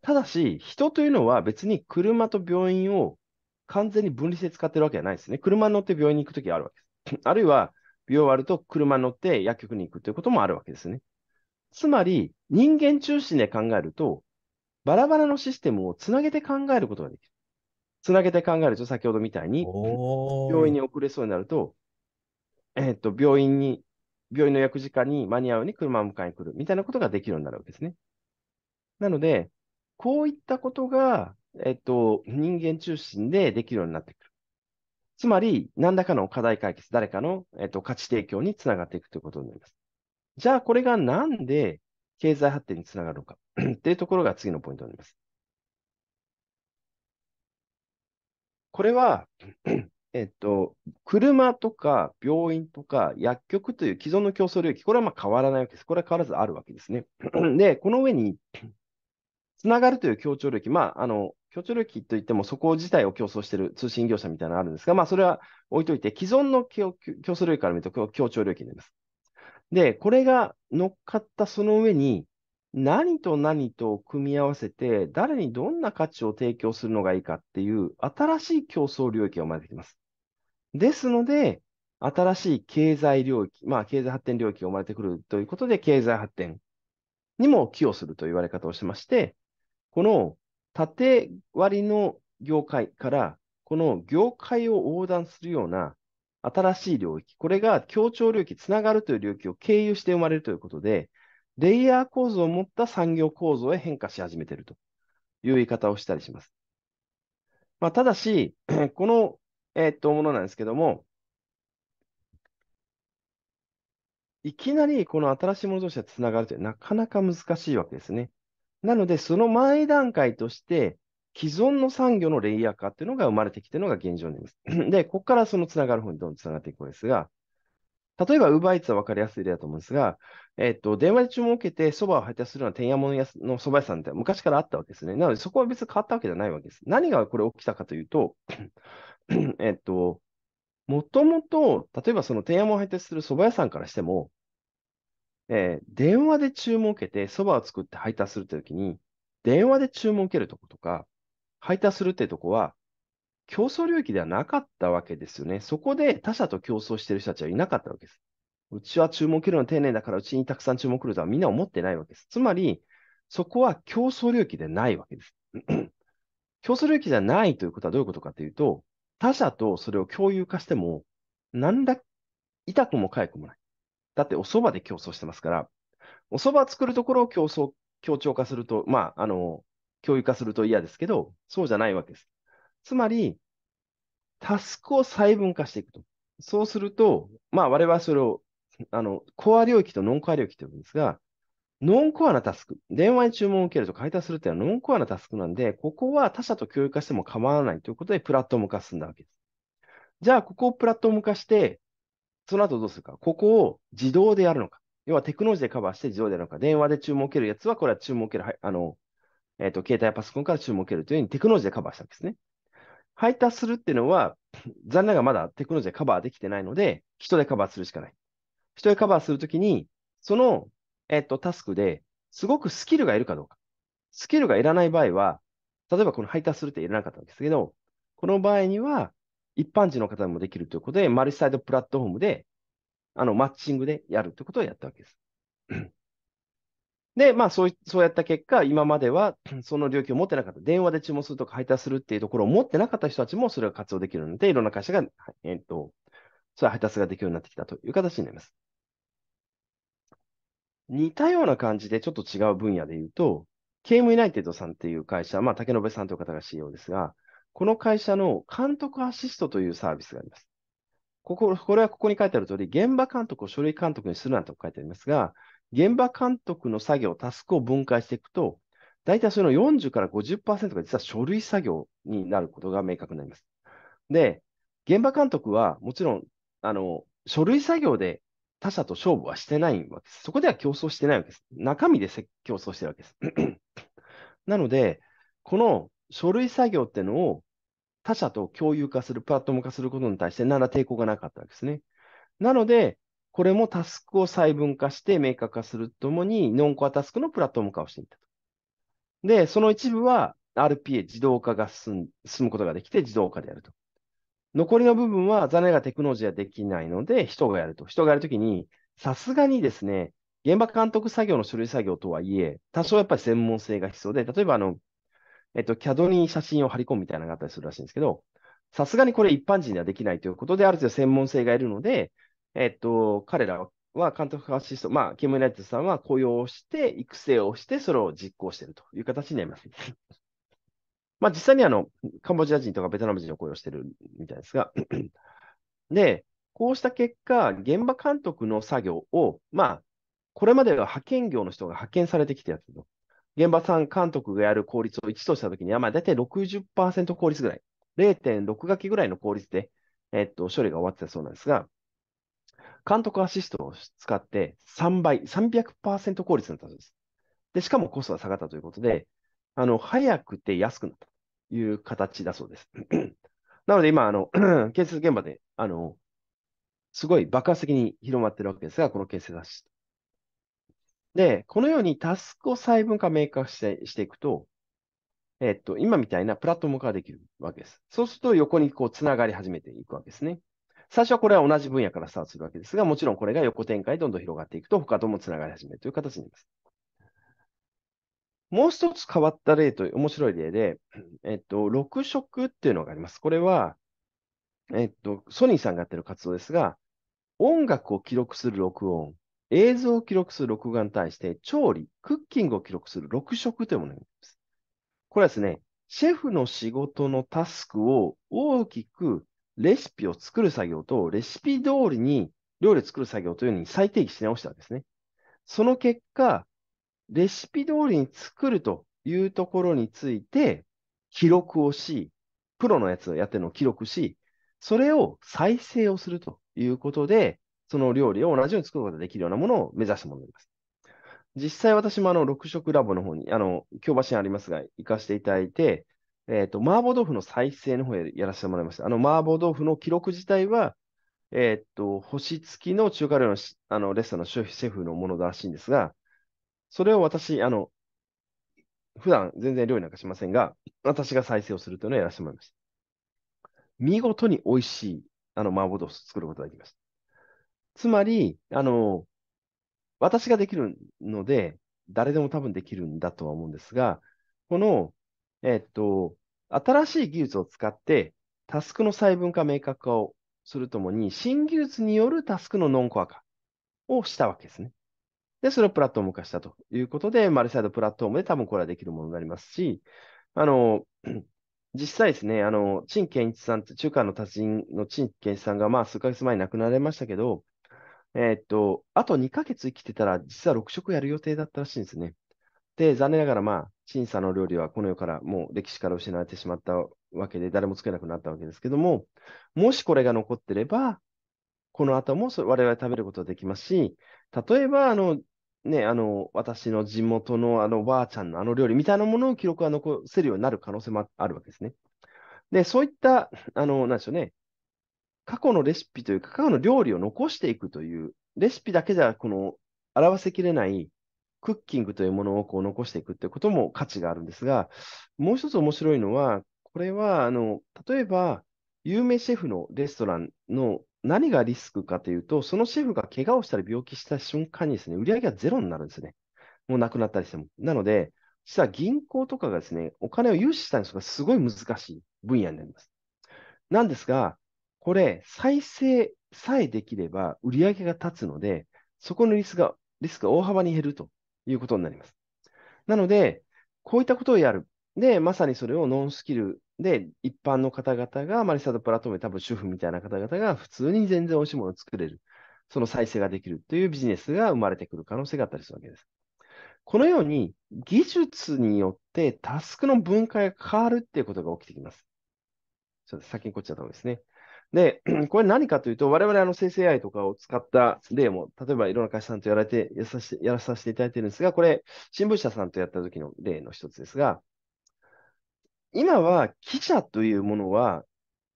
ただし、人というのは別に車と病院を完全に分離して使ってるわけじゃないですね。車に乗って病院に行くときあるわけです。あるいは、終わると車乗って薬局に行くということもあるわけですね。つまり、人間中心で考えると、バラバラのシステムをつなげて考えることができる。つなげて考えると、先ほどみたいに、病院に遅れそうになると、えー、っと、病院に、病院の薬事課に間に合うように車を迎えに来るみたいなことができるようになるわけですね。なので、こういったことが、えっと、人間中心でできるようになってくる。つまり、何らかの課題解決、誰かの、えっと、価値提供につながっていくということになります。じゃあ、これがなんで経済発展につながるのか っていうところが次のポイントになります。これは えっと、車とか病院とか薬局という既存の競争領域、これはまあ変わらないわけです。これは変わらずあるわけですね。で、この上に、つながるという協調領域、まあ、あの、居住領域といっても、そこ自体を競争している通信業者みたいなのがあるんですが、まあ、それは置いといて、既存の競争領域から見ると協調領域になります。で、これが乗っかったその上に、何と何とを組み合わせて、誰にどんな価値を提供するのがいいかっていう、新しい競争領域が生まれてきます。ですので、新しい経済領域、まあ、経済発展領域が生まれてくるということで、経済発展にも寄与するという言われ方をしてまして、この縦割りの業界から、この業界を横断するような新しい領域、これが協調領域、つながるという領域を経由して生まれるということで、レイヤー構造を持った産業構造へ変化し始めているという言い方をしたりします。まあ、ただし、この、えー、っとものなんですけども、いきなりこの新しいもの同士がつながるというのはなかなか難しいわけですね。なので、その前段階として、既存の産業のレイヤー化っていうのが生まれてきているのが現状になります。で、ここからそのつながる方にどんどんつながっていくんですが、例えば UberEats は分かりやすい例だと思うんですが、えっと、電話で注文を受けて蕎麦を配達するのは天屋物の蕎麦屋さんって昔からあったわけですね。なので、そこは別に変わったわけじゃないわけです。何がこれ起きたかというと、えっと、もともと、例えばその天屋物を配達する蕎麦屋さんからしても、えー電話で注文を受けて、そばを作って配達するって時に、電話で注文を受けるとことか、配達するってとこは、競争領域ではなかったわけですよね。そこで他社と競争してる人たちはいなかったわけです。うちは注文を受けるの丁寧だから、うちにたくさん注文来るとはみんな思ってないわけです。つまり、そこは競争領域でないわけです。競争領域じゃないということはどういうことかというと、他者とそれを共有化しても、なんだ、痛くも痒くもない。だってお蕎麦で競争してますから、お蕎麦作るところを競争、協調化すると、まあ、あの、共有化すると嫌ですけど、そうじゃないわけです。つまり、タスクを細分化していくと。そうすると、まあ、我々はそれを、あの、コア領域とノンコア領域と呼うんですが、ノンコアなタスク、電話に注文を受けると解体するていうのはノンコアなタスクなんで、ここは他者と共有化しても構わないということで、プラットフォーム化すんだわけです。じゃあ、ここをプラットフォーム化して、その後どうするか。ここを自動でやるのか。要はテクノロジーでカバーして自動でやるのか。電話で注文を受けるやつは、これは注文を受ける、はい、あの、えっ、ー、と、携帯パソコンから注文を受けるというふうにテクノロジーでカバーしたわけですね。配達するっていうのは、残念ながらまだテクノロジーでカバーできてないので、人でカバーするしかない。人でカバーするときに、その、えっ、ー、と、タスクですごくスキルがいるかどうか。スキルがいらない場合は、例えばこの配達するっていらなかったんですけど、この場合には、一般人の方でもできるということで、マルチサイドプラットフォームで、あの、マッチングでやるということをやったわけです。で、まあそう、そうやった結果、今までは その領域を持ってなかった、電話で注文するとか配達するっていうところを持ってなかった人たちもそれが活用できるので、いろんな会社が、えー、っと、それ配達ができるようになってきたという形になります。似たような感じで、ちょっと違う分野で言うと、KM ユナイテッドさんっていう会社、まあ、竹延さんという方が CEO ですが、この会社の監督アシストというサービスがあります。こここれはここに書いてある通り、現場監督を書類監督にするなんて書いてありますが、現場監督の作業、タスクを分解していくと、大体その40から50%が実は書類作業になることが明確になります。で、現場監督はもちろん、あの、書類作業で他社と勝負はしてないわけです。そこでは競争してないわけです。中身で競争してるわけです。なので、この書類作業ってのを他者と共有化する、プラットフォーム化することに対してなら抵抗がなかったわけですね。なので、これもタスクを細分化して明確化するとともに、ノンコアタスクのプラットフォーム化をしていったと。で、その一部は RPA 自動化が進むことができて自動化でやると。残りの部分は残念ながらテクノロジーはできないので、人がやると。人がやるときに、さすがにですね、現場監督作業の書類作業とはいえ、多少やっぱり専門性が必要で、例えばあの、えっと、CAD に写真を貼り込むみたいなのがあったりするらしいんですけど、さすがにこれ一般人にはできないということで、ある程度専門性がいるので、えっと、彼らは監督アシスト、まあ、キム・ナイトさんは雇用して、育成をして、それを実行しているという形になります。まあ、実際にあの、カンボジア人とかベトナム人を雇用しているみたいですが、で、こうした結果、現場監督の作業を、まあ、これまでは派遣業の人が派遣されてきたやつと。現場さん監督がやる効率を1としたときには、まあ、大体60%効率ぐらい、0.6書きぐらいの効率で、えっと、処理が終わってたそうなんですが、監督アシストを使って3倍、300%効率になったそうです。で、しかもコストが下がったということで、あの、早くて安くなったという形だそうです。なので今、あの、建設現場で、あの、すごい爆発的に広まってるわけですが、この建設アシスト。で、このようにタスクを細分化、明確してしていくと、えっと、今みたいなプラットフォーム化ができるわけです。そうすると横にこう繋がり始めていくわけですね。最初はこれは同じ分野からスタートするわけですが、もちろんこれが横展開どんどん広がっていくと他とも繋がり始めるという形になります。もう一つ変わった例と、面白い例で、えっと、6色っていうのがあります。これは、えっと、ソニーさんがやってる活動ですが、音楽を記録する録音、映像を記録する録画に対して、調理、クッキングを記録する録食というものになります。これはですね、シェフの仕事のタスクを大きくレシピを作る作業と、レシピ通りに料理を作る作業というのうに再定義し直したんですね。その結果、レシピ通りに作るというところについて、記録をし、プロのやつをやってるのを記録し、それを再生をするということで、その料理を同じように作ることができるようなものを目指すものになります。実際私もあの、6色ラボの方に、あの、京橋にありますが、行かせていただいて、えっ、ー、と、麻婆豆腐の再生の方へやらせてもらいました。あの、麻婆豆腐の記録自体は、えっ、ー、と、星付きの中華料理のあのレストランのシェフのものらしいんですが、それを私、あの、普段全然料理なんかしませんが、私が再生をするというのをやらせてもらいました。見事に美味しい、あの、麻婆豆腐を作ることができました。つまり、あの、私ができるので、誰でも多分できるんだとは思うんですが、この、えっと、新しい技術を使って、タスクの細分化、明確化をするともに、新技術によるタスクのノンコア化をしたわけですね。で、それをプラットフォーム化したということで、マルサイドプラットフォームで多分これはできるものになりますし、あの、実際ですね、あの、陳健一さん中華の達人の陳健一さんが、まあ、数ヶ月前に亡くなられましたけど、えー、っと、あと2ヶ月生きてたら、実は6食やる予定だったらしいんですね。で、残念ながら、まあ、審査の料理はこの世からもう歴史から失われてしまったわけで、誰も作れなくなったわけですけども、もしこれが残ってれば、この後も我々食べることができますし、例えば、あの、ね、あの、私の地元のあのおばあちゃんのあの料理みたいなものを記録が残せるようになる可能性もあるわけですね。で、そういった、あの、なんでしょうね、過去のレシピというか、過去の料理を残していくという、レシピだけじゃこの表せきれないクッキングというものをこう残していくということも価値があるんですが、もう一つ面白いのは、これはあの例えば有名シェフのレストランの何がリスクかというと、そのシェフが怪我をしたり病気した瞬間にですね、売り上げがゼロになるんですね。もうなくなったりしても。なので、実は銀行とかがですね、お金を融資したりするのがすごい難しい分野になります。なんですが、これ、再生さえできれば売り上げが立つので、そこのリスクが、リスクが大幅に減るということになります。なので、こういったことをやる。で、まさにそれをノンスキルで、一般の方々が、マリサドプラトメ、多分主婦みたいな方々が普通に全然美味しいものを作れる。その再生ができるというビジネスが生まれてくる可能性があったりするわけです。このように技術によってタスクの分解が変わるっていうことが起きてきます。ちょっと先にこっちだと思うんですね。で、これ何かというと、我々あの生成 AI とかを使った例も、例えばいろんな会社さんとやられてやさせてやらさせていただいているんですが、これ、新聞社さんとやった時の例の一つですが、今は記者というものは、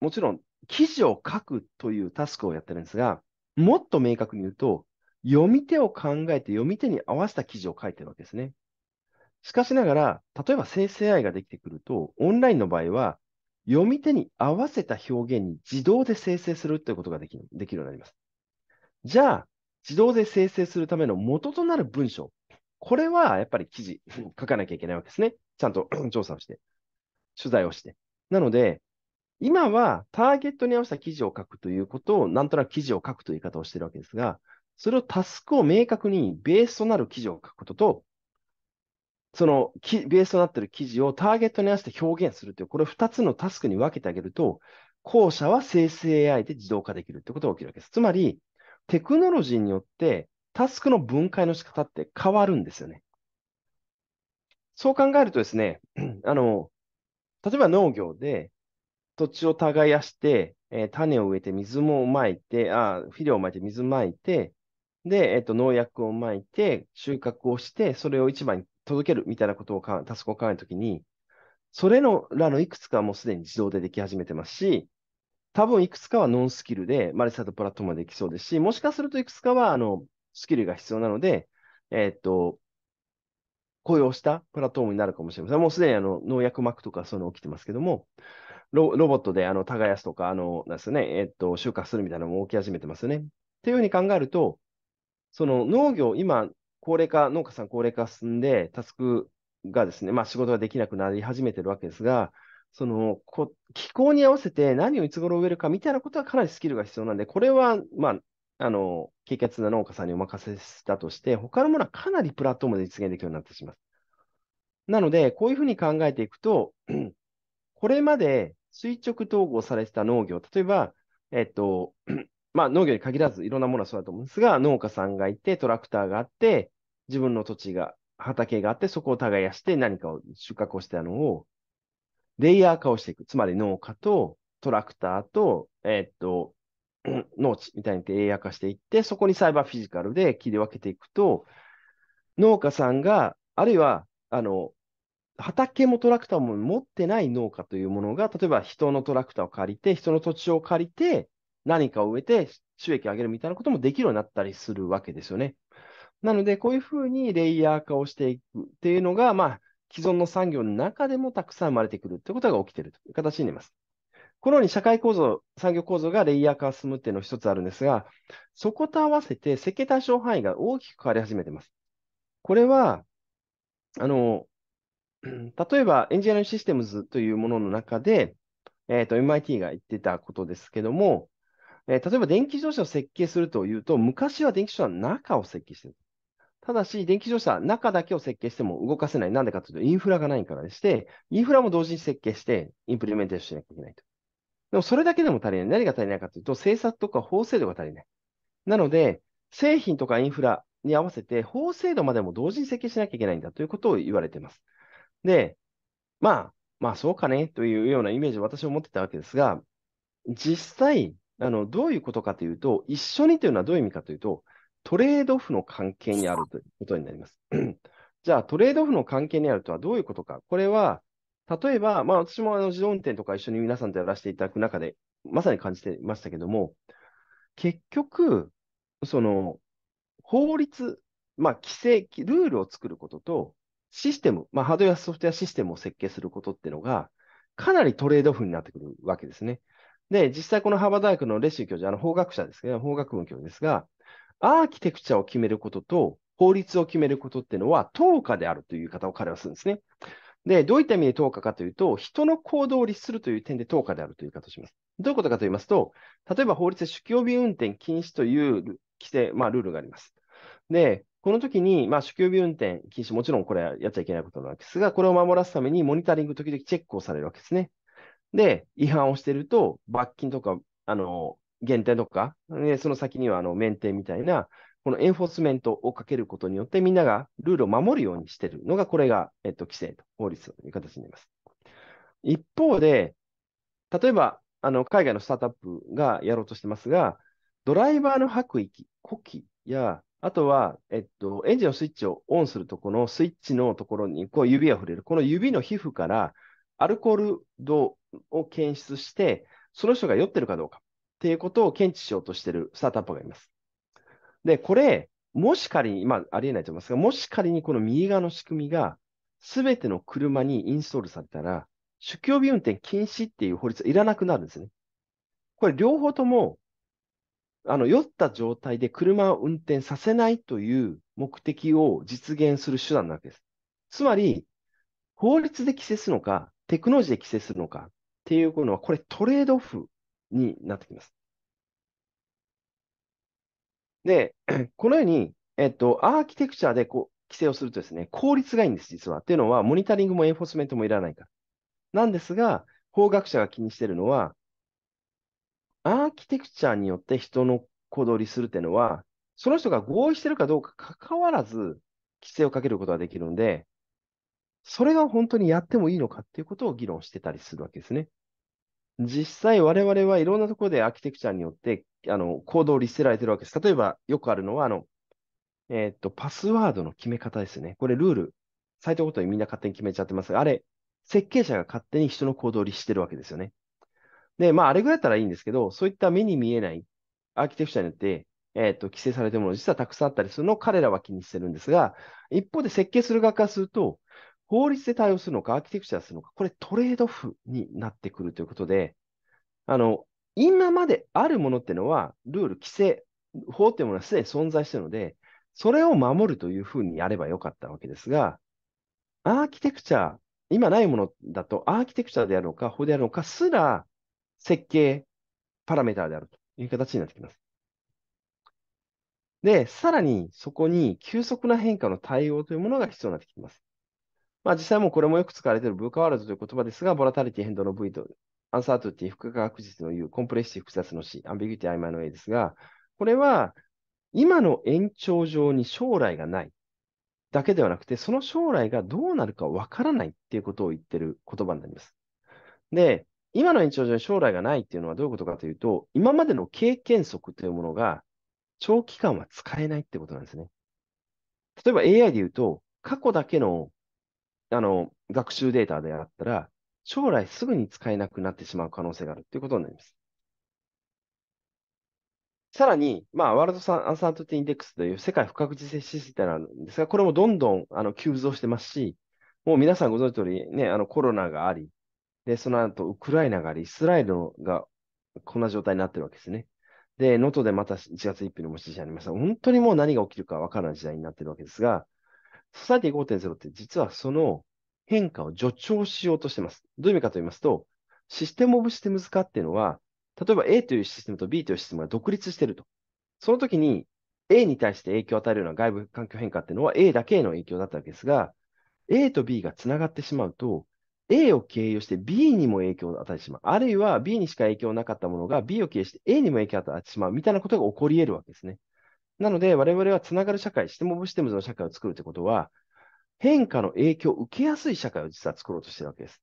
もちろん記事を書くというタスクをやってるんですが、もっと明確に言うと、読み手を考えて読み手に合わせた記事を書いてるわけですね。しかしながら、例えば生成 AI ができてくると、オンラインの場合は、読み手に合わせた表現に自動で生成するということができできるようになります。じゃあ、自動で生成するための元となる文章。これはやっぱり記事書かなきゃいけないわけですね。ちゃんと 調査をして、取材をして。なので、今はターゲットに合わせた記事を書くということを、なんとなく記事を書くという言い方をしているわけですが、それをタスクを明確にベースとなる記事を書くことと、そのきベースとなっている記事をターゲットに合わせて表現するという、これ2つのタスクに分けてあげると、後者は生成 AI で自動化できるということが起きるわけです。つまり、テクノロジーによってタスクの分解の仕方って変わるんですよね。そう考えるとですね、あの、例えば農業で土地を耕して、えー、種を植えて水もまいて、あ、肥料をまいて水まいて、で、えっ、ー、と、農薬をまいて、収穫をして、それを市場に届けるみたいなことをかタスクを考えるときに、それのらのいくつかはもうすでに自動ででき始めてますし、多分いくつかはノンスキルでマリサとプラットフォームできそうですし、もしかするといくつかはあのスキルが必要なので、えー、っと、雇用したプラットフォームになるかもしれません。もうすでにあの農薬膜とかそういうの起きてますけども、ロボットであの耕すとか、あのなんですね、えー、っと、収穫するみたいなのも起き始めてますよね。っていうふうに考えると、その農業、今、高齢化、農家さん高齢化進んで、タスクがですね、まあ、仕事ができなくなり始めてるわけですが、そのこ気候に合わせて何をいつ頃植えるかみたいなことはかなりスキルが必要なんで、これは、まあ、あの、軽血な農家さんにお任せしたとして、他のものはかなりプラットフォームで実現できるようになってしまう。なので、こういうふうに考えていくと、これまで垂直統合されてた農業、例えば、えっと、まあ農業に限らずいろんなものはそうだと思うんですが、農家さんがいて、トラクターがあって、自分の土地が、畑があって、そこを耕して何かを収穫をしてたのを、レイヤー化をしていく。つまり農家とトラクターと、えー、っと、農地みたいにレイヤー化していって、そこにサイバーフィジカルで切り分けていくと、農家さんが、あるいは、あの、畑もトラクターも持ってない農家というものが、例えば人のトラクターを借りて、人の土地を借りて、何かを植えて収益を上げるみたいなこともできるようになったりするわけですよね。なので、こういうふうにレイヤー化をしていくっていうのが、まあ、既存の産業の中でもたくさん生まれてくるってことが起きているという形になります。このように社会構造、産業構造がレイヤー化が進むっていうのが一つあるんですが、そこと合わせて設計対象範囲が大きく変わり始めています。これは、あの、例えばエンジニアリングシステムズというものの中で、えっ、ー、と、MIT が言ってたことですけども、えー、例えば電気自動車を設計するというと、昔は電気自動車は中を設計してる。ただし、電気自動車は中だけを設計しても動かせない。なんでかというと、インフラがないからでして、インフラも同時に設計して、インプリメンテーションしなきゃいけないと。でも、それだけでも足りない。何が足りないかというと、政策とか法制度が足りない。なので、製品とかインフラに合わせて、法制度までも同時に設計しなきゃいけないんだということを言われています。で、まあ、まあそうかねというようなイメージを私は持ってたわけですが、実際、あの、どういうことかというと、一緒にというのはどういう意味かというと、トレードオフの関係にあるということになります。じゃあ、トレードオフの関係にあるとはどういうことか。これは、例えば、まあ、私もあの自動運転とか一緒に皆さんとやらせていただく中で、まさに感じていましたけども、結局、その、法律、まあ、規制、ルールを作ることと、システム、まあ、ハードウェア、ソフトウェアシステムを設計することっていうのが、かなりトレードオフになってくるわけですね。で、実際このハーバー大学のレシー教授、あの法学者ですけど、法学部教授ですが、アーキテクチャを決めることと法律を決めることっていうのは、等価であるという言い方を彼はするんですね。で、どういった意味で等価かというと、人の行動を律するという点で等価であるという言い方をします。どういうことかと言いますと、例えば法律で酒気帯び運転禁止という規定、まあ、ルールがあります。で、この時に、まあ、酒気帯び運転禁止、もちろんこれはやっちゃいけないことなんですが、これを守らすためにモニタリング時々チェックをされるわけですね。で、違反をしてると、罰金とか、あの、減点とか、その先には、あの、免停みたいな、このエンフォースメントをかけることによって、みんながルールを守るようにしてるのが、これが、えっと、規制と、法律という形になります。一方で、例えば、あの、海外のスタートアップがやろうとしてますが、ドライバーの吐く息、呼気や、あとは、えっと、エンジンのスイッチをオンするとこのスイッチのところにこう指が触れる。この指の皮膚からアルコール度を検出して、その人が酔ってるかどうかっていうことを検知しようとしているスタートアップがいます。で、これ、もし仮に、まあ、ありえないと思いますが、もし仮にこの右側の仕組みが、すべての車にインストールされたら、酒気帯び運転禁止っていう法律はいらなくなるんですね。これ、両方とも、あの、酔った状態で車を運転させないという目的を実現する手段なわけです。つまり、法律で規制するのか、テクノロジーで規制するのかっていうのは、これトレードオフになってきます。で、このように、えっと、アーキテクチャでこう規制をするとですね、効率がいいんです、実は。っていうのは、モニタリングもエンフォースメントもいらないから。なんですが、法学者が気にしてるのは、アーキテクチャによって人の小動りするっていうのは、その人が合意してるかどうかかかわらず、規制をかけることができるんで、それが本当にやってもいいのかっていうことを議論してたりするわけですね。実際我々はいろんなところでアーキテクチャによってあの行動を律せられてるわけです。例えばよくあるのは、あの、えー、っと、パスワードの決め方ですね。これルール、サイトごとにみんな勝手に決めちゃってますが、あれ、設計者が勝手に人の行動を律してるわけですよね。で、まあ、あれぐらいだったらいいんですけど、そういった目に見えないアーキテクチャによって、えー、っと、規制されてるもの、実はたくさんあったりするのを彼らは気にしてるんですが、一方で設計する側からすると、法律で対応するのか、アーキテクチャするのか、これトレードオフになってくるということで、あの、今まであるものってのは、ルール、規制、法というものはすでに存在しているので、それを守るというふうにやればよかったわけですが、アーキテクチャ、今ないものだと、アーキテクチャであるのか、法であるのかすら、設計パラメーターであるという形になってきます。で、さらにそこに急速な変化の対応というものが必要になってきます。まあ、実際もこれもよく使われているブーカワールドという言葉ですが、ボラタリティ変動の V と、アンサートティ、不可確実の U、コンプレッシティ複雑の C、アンビギュティ曖昧の A ですが、これは今の延長上に将来がないだけではなくて、その将来がどうなるかわからないっていうことを言ってる言葉になります。で、今の延長上に将来がないっていうのはどういうことかというと、今までの経験則というものが長期間は使えないってことなんですね。例えば AI で言うと、過去だけのあの、学習データであったら、将来すぐに使えなくなってしまう可能性があるということになります。さらに、まあ、ワールドサンアンサートティインデックスという世界不確実性システムなんですが、これもどんどんあの急増してますし、もう皆さんご存知の通り、ね、あのコロナがあり、で、その後、ウクライナがあり、イスラエルがこんな状態になってるわけですね。で、能登でまた1月1日に事指示ありました。本当にもう何が起きるかわからない時代になってるわけですが、ソサイティ5.0って実はその変化を助長しようとしています。どういう意味かと言いますと、システムオブシステムズ化っていうのは、例えば A というシステムと B というシステムが独立していると。その時に A に対して影響を与えるような外部環境変化っていうのは A だけへの影響だったわけですが、A と B がつながってしまうと、A を経由して B にも影響を与えてしまう。あるいは B にしか影響なかったものが B を経由して A にも影響を与えてしまうみたいなことが起こり得るわけですね。なので、我々はつながる社会、システム・オブ・システムズの社会を作るということは、変化の影響を受けやすい社会を実は作ろうとしてるわけです。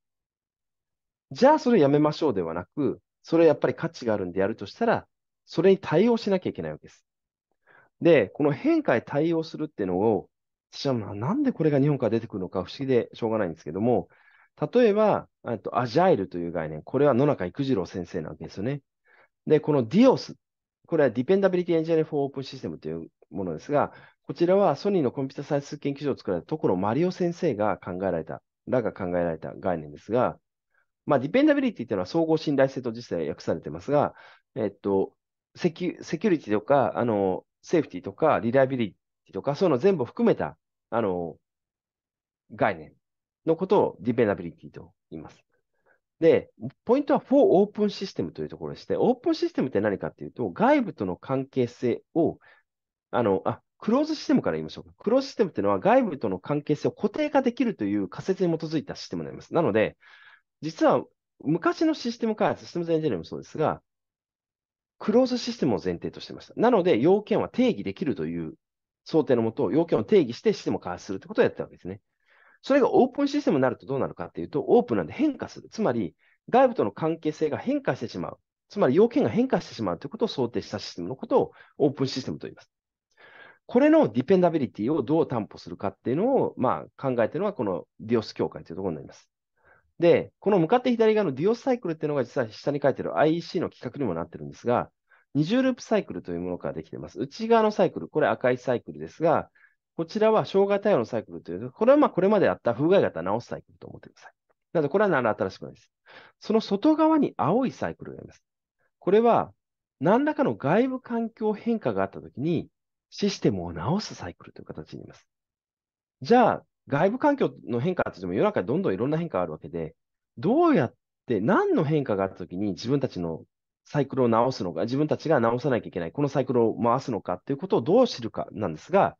じゃあ、それやめましょうではなく、それやっぱり価値があるんでやるとしたら、それに対応しなきゃいけないわけです。で、この変化へ対応するっていうのを、私はなんでこれが日本から出てくるのか不思議でしょうがないんですけども、例えば、とアジャイルという概念、これは野中育次郎先生なわけですよね。で、このディオスっこれは Dependability Engineering for Open System というものですが、こちらはソニーのコンピュータサイエンス研究所を作られたところマリオ先生が考えられた、らが考えられた概念ですが、まあ、ディペンダビリティというのは総合信頼性と実際訳されてますが、えっと、セキュセキュリティとか、あの、セーフティとか、リライビリティとか、そういうの全部含めた、あの、概念のことをディペンダビリティと言います。で、ポイントはフォーオープンシステムというところでして、オープンシステムって何かっていうと、外部との関係性を、あの、あ、クローズシステムから言いましょうか。クローズシステムっていうのは外部との関係性を固定化できるという仮説に基づいたシステムになります。なので、実は昔のシステム開発、システムエンジニアもそうですが、クローズシステムを前提としてました。なので、要件は定義できるという想定のもと、要件を定義してシステムを開発するということをやったわけですね。それがオープンシステムになるとどうなるかっていうと、オープンなんで変化する。つまり、外部との関係性が変化してしまう。つまり、要件が変化してしまうということを想定したシステムのことをオープンシステムと言います。これのディペンダビリティをどう担保するかっていうのを、まあ、考えているのは、このディオス協会というところになります。で、この向かって左側のディオスサイクルっていうのが実は下に書いている IEC の規格にもなってるんですが、二重ループサイクルというものからできています。内側のサイクル、これ赤いサイクルですが、こちらは障害対応のサイクルという、これはまあこれまであった風害型直すサイクルと思ってください。なので、これは何ら新しくないです。その外側に青いサイクルがあります。これは、何らかの外部環境変化があったときに、システムを直すサイクルという形になります。じゃあ、外部環境の変化ってっても、世の中どんどんいろんな変化があるわけで、どうやって、何の変化があったときに自分たちのサイクルを直すのか、自分たちが直さなきゃいけない、このサイクルを回すのかっていうことをどう知るかなんですが、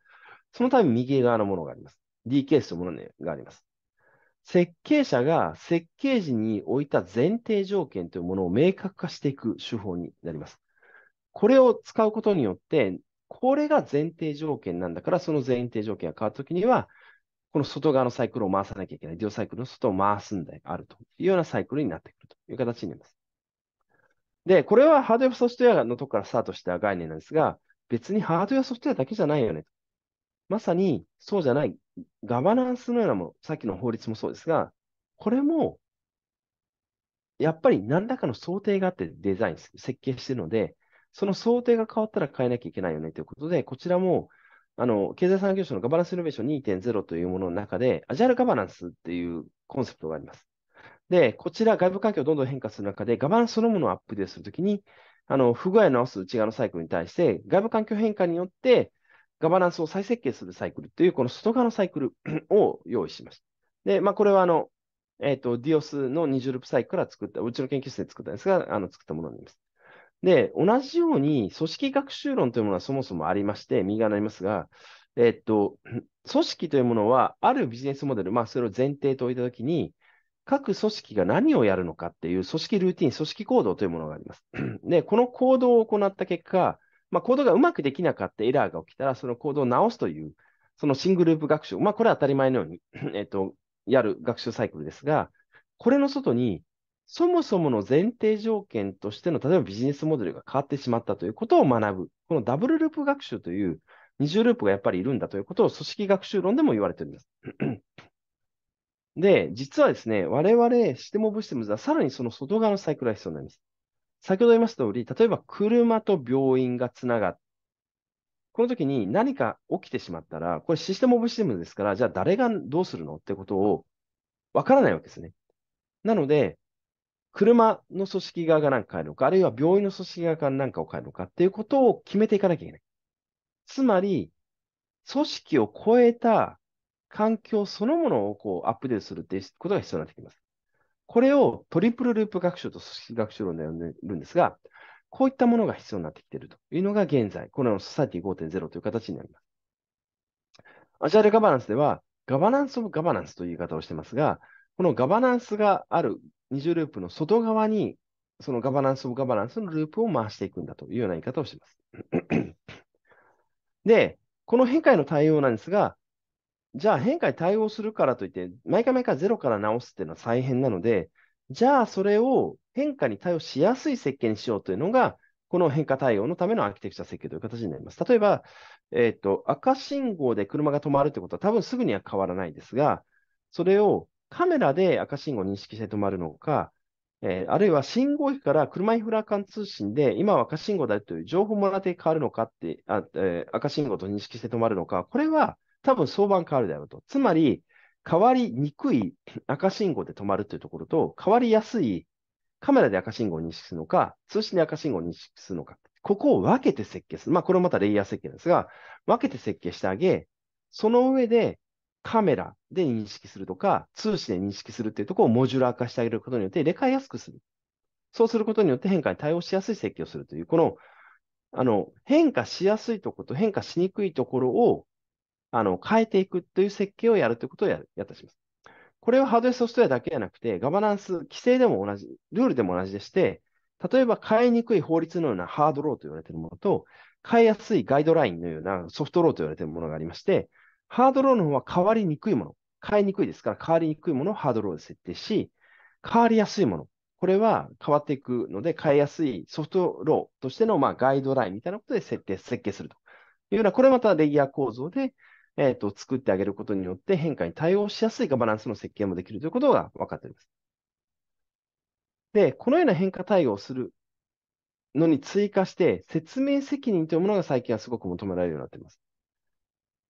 そのため右側のものがあります。DK s というものがあります。設計者が設計時に置いた前提条件というものを明確化していく手法になります。これを使うことによって、これが前提条件なんだから、その前提条件が変わったときには、この外側のサイクルを回さなきゃいけない。デュオサイクルの外を回すんであるというようなサイクルになってくるという形になります。で、これはハードウェアソフトウェアのとこからスタートした概念なんですが、別にハードウェアソフトウェアだけじゃないよね。まさにそうじゃないガバナンスのようなもの、さっきの法律もそうですが、これもやっぱり何らかの想定があってデザイン、設計しているので、その想定が変わったら変えなきゃいけないよねということで、こちらもあの経済産業省のガバナンスイノベーション2.0というものの中で、アジャルガバナンスっていうコンセプトがあります。で、こちら外部環境をどんどん変化する中で、ガバナンスそのものをアップデートするときに、あの不具合を直す内側のサイクルに対して、外部環境変化によってガバナンスを再設計するサイクルという、この外側のサイクル を用意しました。で、まあ、これはあの、えっ、ー、と、DIOS の20ループサイクルから作った、うちの研究室で作ったんですが、あの作ったものになります。で、同じように組織学習論というものはそもそもありまして、右側になりますが、えっ、ー、と、組織というものは、あるビジネスモデル、まあ、それを前提と置いたときに、各組織が何をやるのかっていう組織ルーティン、組織行動というものがあります。で、この行動を行った結果、まあ、コードがうまくできなかったエラーが起きたら、そのコードを直すという、そのシングループ学習、まあ、これは当たり前のように えっと、やる学習サイクルですが、これの外に、そもそもの前提条件としての、例えばビジネスモデルが変わってしまったということを学ぶ。このダブルループ学習という二重ループがやっぱりいるんだということを組織学習論でも言われていります。で、実はですね、我々システムオブシステムズはさらにその外側のサイクルが必要になります。先ほど言いました通り、例えば車と病院がつながって、この時に何か起きてしまったら、これシステムオブシステムですから、じゃあ誰がどうするのってことをわからないわけですね。なので、車の組織側が何か変えるのか、あるいは病院の組織側が何かを変えるのかっていうことを決めていかなきゃいけない。つまり、組織を超えた環境そのものをこうアップデートするっていうことが必要になってきます。これをトリプルループ学習と組織学習論で呼んでるんですが、こういったものが必要になってきているというのが現在、このソサイティ5.0という形になります。アジャルガバナンスでは、ガバナンス・オブ・ガバナンスという言い方をしていますが、このガバナンスがある二重ループの外側に、そのガバナンス・オブ・ガバナンスのループを回していくんだというような言い方をしています。で、この変化への対応なんですが、じゃあ変化に対応するからといって、毎回毎回ゼロから直すっていうのは大変なので、じゃあそれを変化に対応しやすい設計にしようというのが、この変化対応のためのアーキテクチャ設計という形になります。例えば、えっ、ー、と、赤信号で車が止まるということは多分すぐには変わらないですが、それをカメラで赤信号を認識して止まるのか、えー、あるいは信号機から車インフラ間通信で今は赤信号だという情報もらって変わるのかって、あえー、赤信号と認識して止まるのか、これは多分相場が変わるだろうと。つまり、変わりにくい赤信号で止まるというところと、変わりやすいカメラで赤信号を認識するのか、通信で赤信号を認識するのか、ここを分けて設計する。まあ、これもまたレイヤー設計ですが、分けて設計してあげ、その上でカメラで認識するとか、通信で認識するというところをモジュラー化してあげることによって、レカ替やすくする。そうすることによって変化に対応しやすい設計をするという、この、あの、変化しやすいところと変化しにくいところをあの、変えていくという設計をやるということをややったりします。これはハードウェアソフトウェアだけじゃなくて、ガバナンス、規制でも同じ、ルールでも同じでして、例えば変えにくい法律のようなハードローと言われているものと、変えやすいガイドラインのようなソフトローと言われているものがありまして、ハードローの方は変わりにくいもの、変えにくいですから変わりにくいものをハードローで設定し、変わりやすいもの、これは変わっていくので変えやすいソフトローとしてのまあガイドラインみたいなことで設定、設計するというような、これまたレイヤー構造でえっ、ー、と、作ってあげることによって変化に対応しやすいガバナンスの設計もできるということが分かっています。で、このような変化対応をするのに追加して、説明責任というものが最近はすごく求められるようになっています。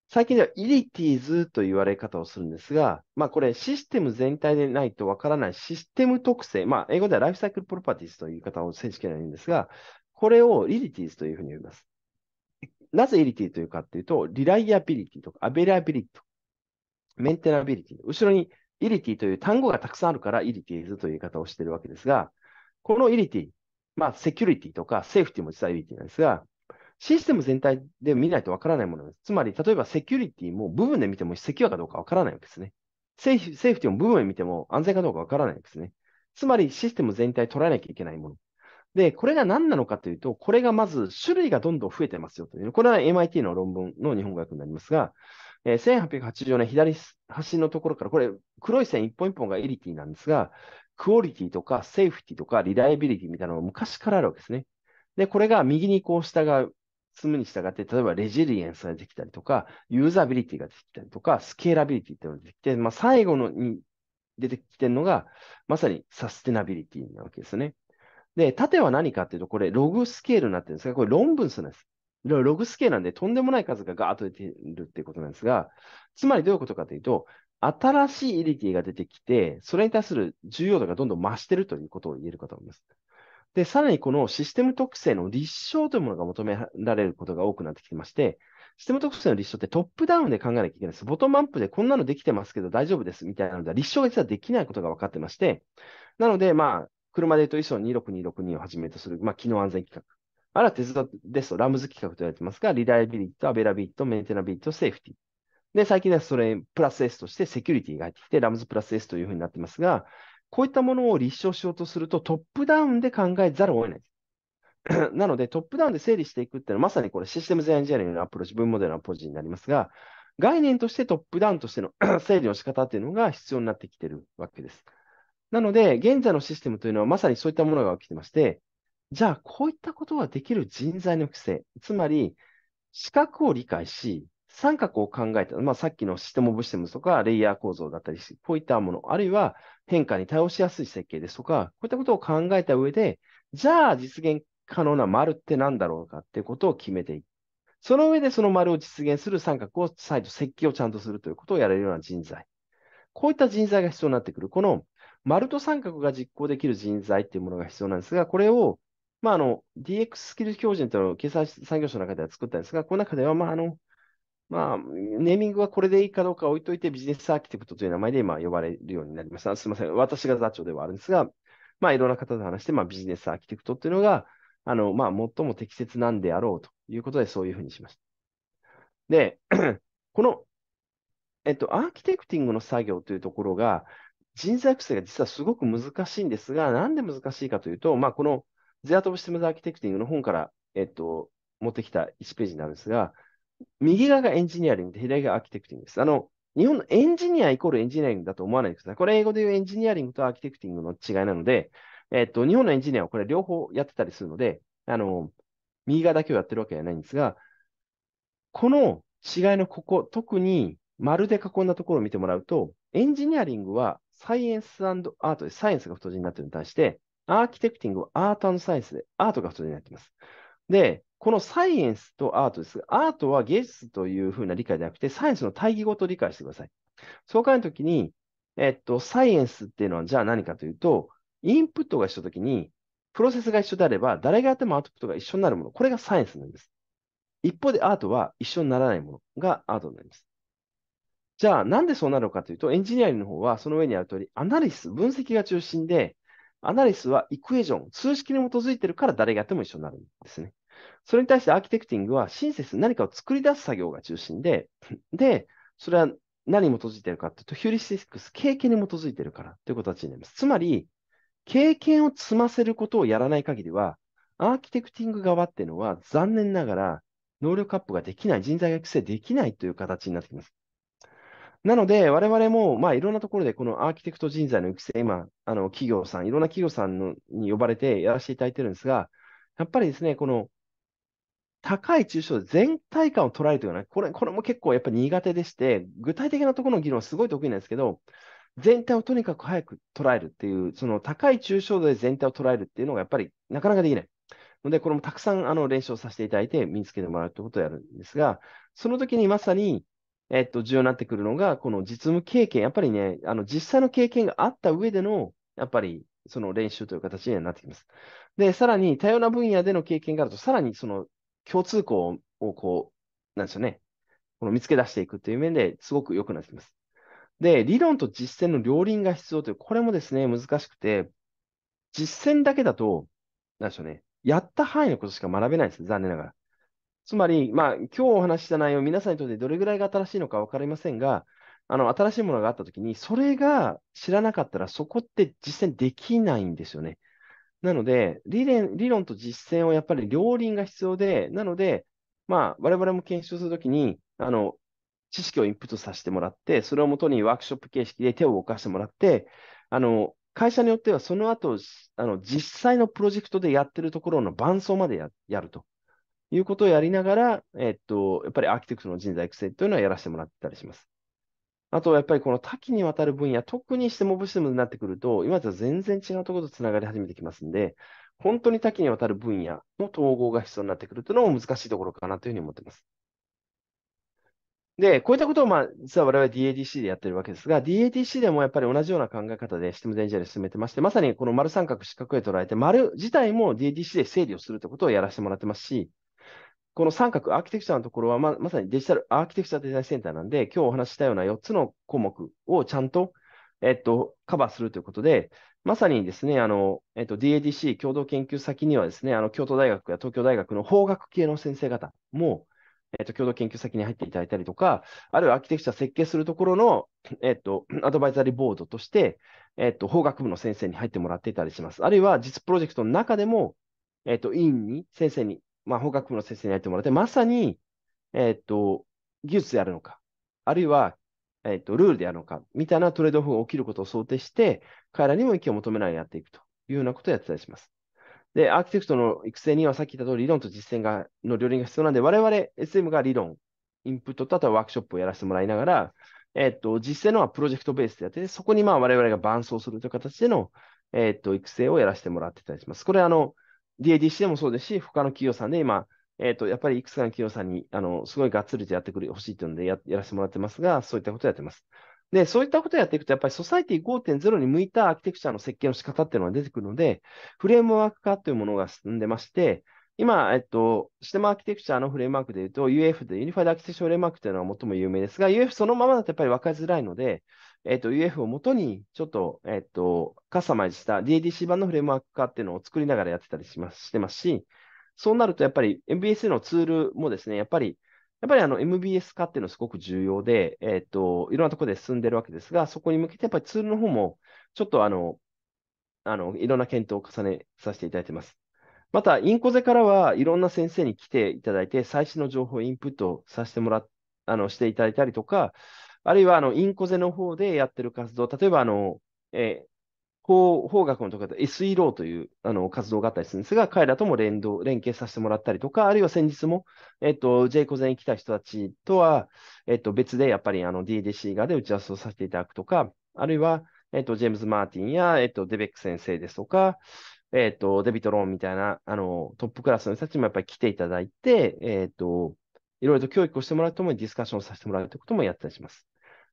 最近では、イリティーズと言われ方をするんですが、まあこれシステム全体でないとわからないシステム特性、まあ英語ではライフサイクルプロパティスという言い方を正式に言うんですが、これをイリティーズというふうに言います。なぜエリティというかっていうと、リライアビリティとか、アベラビリティとか、メンテナビリティ。後ろにイリティという単語がたくさんあるから、イリティーズという言い方をしているわけですが、このイリティ、まあ、セキュリティとかセーフティも実はイリティなんですが、システム全体で見ないとわからないものです。つまり、例えばセキュリティも部分で見てもセキュアかどうかわからないわけですね。セーフティも部分で見ても安全かどうかわからないわけですね。つまり、システム全体捉えなきゃいけないもの。で、これが何なのかというと、これがまず種類がどんどん増えてますよという、これは MIT の論文の日本語訳になりますが、えー、1884年左端のところから、これ黒い線一本一本がエリティなんですが、クオリティとかセーフティとかリライビリティみたいなのが昔からあるわけですね。で、これが右にこう従う、積むに従って、例えばレジリエンスが出てきたりとか、ユーザビリティが出てきたりとか、スケーラビリティっていうのが出てきて、まあ、最後のに出てきてるのが、まさにサステナビリティなわけですね。で、縦は何かっていうと、これ、ログスケールになってるんですが、これ論文数なんです。ログスケールなんで、とんでもない数がガーッと出てるっていうことなんですが、つまりどういうことかというと、新しいエリティが出てきて、それに対する重要度がどんどん増してるということを言えるかと思います。で、さらにこのシステム特性の立証というものが求められることが多くなってきてまして、システム特性の立証ってトップダウンで考えなきゃいけないです。ボトムアップでこんなのできてますけど大丈夫ですみたいなので立証が実はできないことが分かってまして、なので、まあ、車で言うと、イソン26262をはじめとする、まあ、機能安全規格。あるいは鉄道ですと、ラムズ規格と言われてますが、リライビリティとアベラビリティとメンテナビリティとセーフティ。で、最近ではそれプラス S としてセキュリティが入ってきて、ラムズプラス S というふうになってますが、こういったものを立証しようとすると、トップダウンで考えざるを得ない。なので、トップダウンで整理していくっていうのは、まさにこれ、システムズエンジニアリングのアプローチ、分モデルのアプローチになりますが、概念としてトップダウンとしての 整理の仕方っていうのが必要になってきてるわけです。なので、現在のシステムというのはまさにそういったものが起きてまして、じゃあ、こういったことができる人材の育成、つまり、資格を理解し、三角を考えた、まあ、さっきのシステム・オブ・システムとか、レイヤー構造だったりし、こういったもの、あるいは変化に対応しやすい設計ですとか、こういったことを考えた上で、じゃあ実現可能な丸って何だろうかってことを決めていく。その上でその丸を実現する三角を再度設計をちゃんとするということをやれるような人材。こういった人材が必要になってくる。この丸と三角が実行できる人材っていうものが必要なんですが、これを、まあ、あの、DX スキル標準というのを経済産業省の中では作ったんですが、この中では、まあ、あの、まあ、ネーミングはこれでいいかどうか置いといて、ビジネスアーキテクトという名前で今呼ばれるようになりました。すみません。私が座長ではあるんですが、まあ、いろんな方と話して、まあ、ビジネスアーキテクトっていうのが、あの、まあ、最も適切なんであろうということで、そういうふうにしました。で、この、えっと、アーキテクティングの作業というところが、人材育成が実はすごく難しいんですが、なんで難しいかというと、まあ、このゼアトブシテムズアーキテクティングの本から、えっと、持ってきた1ページなんですが、右側がエンジニアリングで左側がアーキテクティングです。あの、日本のエンジニアイコールエンジニアリングだと思わないでください。これ英語で言うエンジニアリングとアーキテクティングの違いなので、えっと、日本のエンジニアはこれ両方やってたりするので、あの、右側だけをやってるわけじゃないんですが、この違いのここ、特に丸で囲んだところを見てもらうと、エンジニアリングはサイエンスアートでサイエンスが太字になっているのに対して、アーキテクティングはアートサイエンスでアートが太字になっています。で、このサイエンスとアートですが、アートは芸術というふうな理解ではなくて、サイエンスの対義語と理解してください。そう考えるときに、えっと、サイエンスっていうのはじゃあ何かというと、インプットが一緒ときに、プロセスが一緒であれば、誰がやってもアウトプットが一緒になるもの、これがサイエンスなんです。一方でアートは一緒にならないものがアートになります。じゃあ、なんでそうなるかというと、エンジニアリングの方は、その上にある通り、アナリス、分析が中心で、アナリスはイクエジョン、数式に基づいてるから誰がやっても一緒になるんですね。それに対してアーキテクティングは、シンセス、何かを作り出す作業が中心で、で、それは何に基づいてるかというと、ヒューリスティックス、経験に基づいてるからという形になります。つまり、経験を積ませることをやらない限りは、アーキテクティング側っていうのは、残念ながら、能力アップができない、人材が育成できないという形になってきます。なので、我々も、まあ、いろんなところでこのアーキテクト人材の育成、今、あの企業さん、いろんな企業さんのに呼ばれてやらせていただいてるんですが、やっぱりですね、この高い抽象で全体感を捉えるというのは、これこれも結構やっぱり苦手でして、具体的なところの議論はすごい得意なんですけど、全体をとにかく早く捉えるっていう、その高い抽象度で全体を捉えるっていうのがやっぱりなかなかできない。ので、これもたくさんあの練習をさせていただいて身につけてもらうということをやるんですが、その時にまさにえっと、重要になってくるのが、この実務経験、やっぱりね、あの、実際の経験があった上での、やっぱり、その練習という形になってきます。で、さらに、多様な分野での経験があると、さらにその共通項を、こう、なんですよね、この見つけ出していくという面ですごく良くなってきます。で、理論と実践の両輪が必要という、これもですね、難しくて、実践だけだと、なんでしょうね、やった範囲のことしか学べないんです、残念ながら。つまり、まあ、今日お話しした内容、皆さんにとってどれぐらいが新しいのか分かりませんが、あの、新しいものがあったときに、それが知らなかったら、そこって実践できないんですよね。なので、理論理論と実践をやっぱり両輪が必要で、なので、まあ、我々も検証するときに、あの、知識をインプットさせてもらって、それをもとにワークショップ形式で手を動かしてもらって、あの、会社によってはその後、あの、実際のプロジェクトでやってるところの伴奏までやると。いうことをやりながら、えっと、やっぱりアーキテクトの人材育成というのはやらせてもらってたりします。あと、はやっぱりこの多岐にわたる分野、特にしてオブシステムになってくると、今とは全然違うところとつながり始めてきますんで、本当に多岐にわたる分野の統合が必要になってくるというのも難しいところかなというふうに思っています。で、こういったことを、まあ、実は我々 DADC でやってるわけですが、DADC でもやっぱり同じような考え方でシステムデンジャーで進めてまして、まさにこの丸三角四角へ捉えて、丸自体も DADC で整理をするということをやらせてもらってますし、この三角アーキテクチャのところはま、まさにデジタルアーキテクチャデザインセンターなんで、今日お話ししたような4つの項目をちゃんと、えっと、カバーするということで、まさにですね、あの、えっと、DADC 共同研究先にはですね、あの、京都大学や東京大学の法学系の先生方も、えっと、共同研究先に入っていただいたりとか、あるいはアーキテクチャ設計するところの、えっと、アドバイザリーボードとして、えっと、法学部の先生に入ってもらっていたりします。あるいは実プロジェクトの中でも、えっと、委員に、先生にまあ、法学部の先生にやってもらって、まさに、えっ、と、技術でやるのか、あるいは、えっ、と、ルールでやるのか、みたいなトレードオフが起きることを想定して、彼らにも意見を求めないようにやっていくというようなことをやってたりします。で、アーキテクトの育成にはさっき言った通り理論と実践がの両輪が必要なんで、我々 SM が理論、インプットとあとはワークショップをやらせてもらいながら、えっ、と、実践のはプロジェクトベースでやって、そこにまあ我々が伴走するという形での、えっ、と、育成をやらせてもらってたりします。これあの、DADC でもそうですし、他の企業さんで今、えっ、と、やっぱりいくつかの企業さんに、あの、すごいがっつりとやってくれほしいというのでや、やらせてもらってますが、そういったことをやってます。で、そういったことをやっていくと、やっぱりソサイティ5.0に向いたアーキテクチャの設計の仕方っていうのが出てくるので、フレームワーク化というものが進んでまして、今、えっと、システムアーキテクチャのフレームワークで言うと、UF で、ユニファイドアーキテクチャフレームワークというのが最も有名ですが、UF そのままだとやっぱり分かりづらいので、えっ、ー、と、UF をもとに、ちょっと、えっ、ー、と、カスタマイズした d d c 版のフレームワーク化っていうのを作りながらやってたりします、してますし、そうなるとやっぱり MBS のツールもですね、やっぱり、やっぱりあの MBS 化っていうのはすごく重要で、えっ、ー、と、いろんなところで進んでるわけですが、そこに向けてやっぱりツールの方も、ちょっとあの、あの、いろんな検討を重ねさせていただいてます。また、インコゼからはいろんな先生に来ていただいて、最新の情報をインプットさせてもらっあのしていただいたりとか、あるいはあのインコゼの方でやってる活動、例えばあの、えー法法学のところで SE ローというあの活動があったりするんですが、彼らとも連動、連携させてもらったりとか、あるいは先日も、えっと、J コゼに来た人たちとは、えっと、別でやっぱりあの DDC 側で打ち合わせをさせていただくとか、あるいは、えっと、ジェームズ・マーティンや、えっと、デベック先生ですとか、えっと、デビトローンみたいなあのトップクラスの人たちもやっぱり来ていただいて、えっと、いろいろと教育をしてもらうともにディスカッションさせてもらうということもやったりします。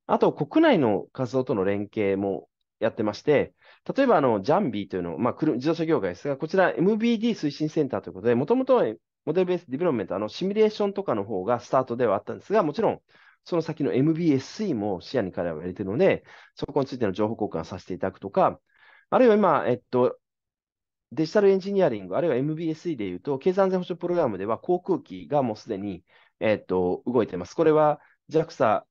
あと、国内の活動との連携もやってまして、例えばあのジャンビーというのを、まあ、自動車業界ですが、こちら MBD 推進センターということで、もともとモデルベースディベロメント、あのシミュレーションとかの方がスタートではあったんですが、もちろんその先の m b s e も視野に彼は入れているので、そこについての情報交換させていただくとか、あるいは今、えっと、デジタルエンジニアリング、あるいは m b s e でいうと、経済安全保障プログラムでは航空機がもうすでに、えっと、動いています。これは JAXA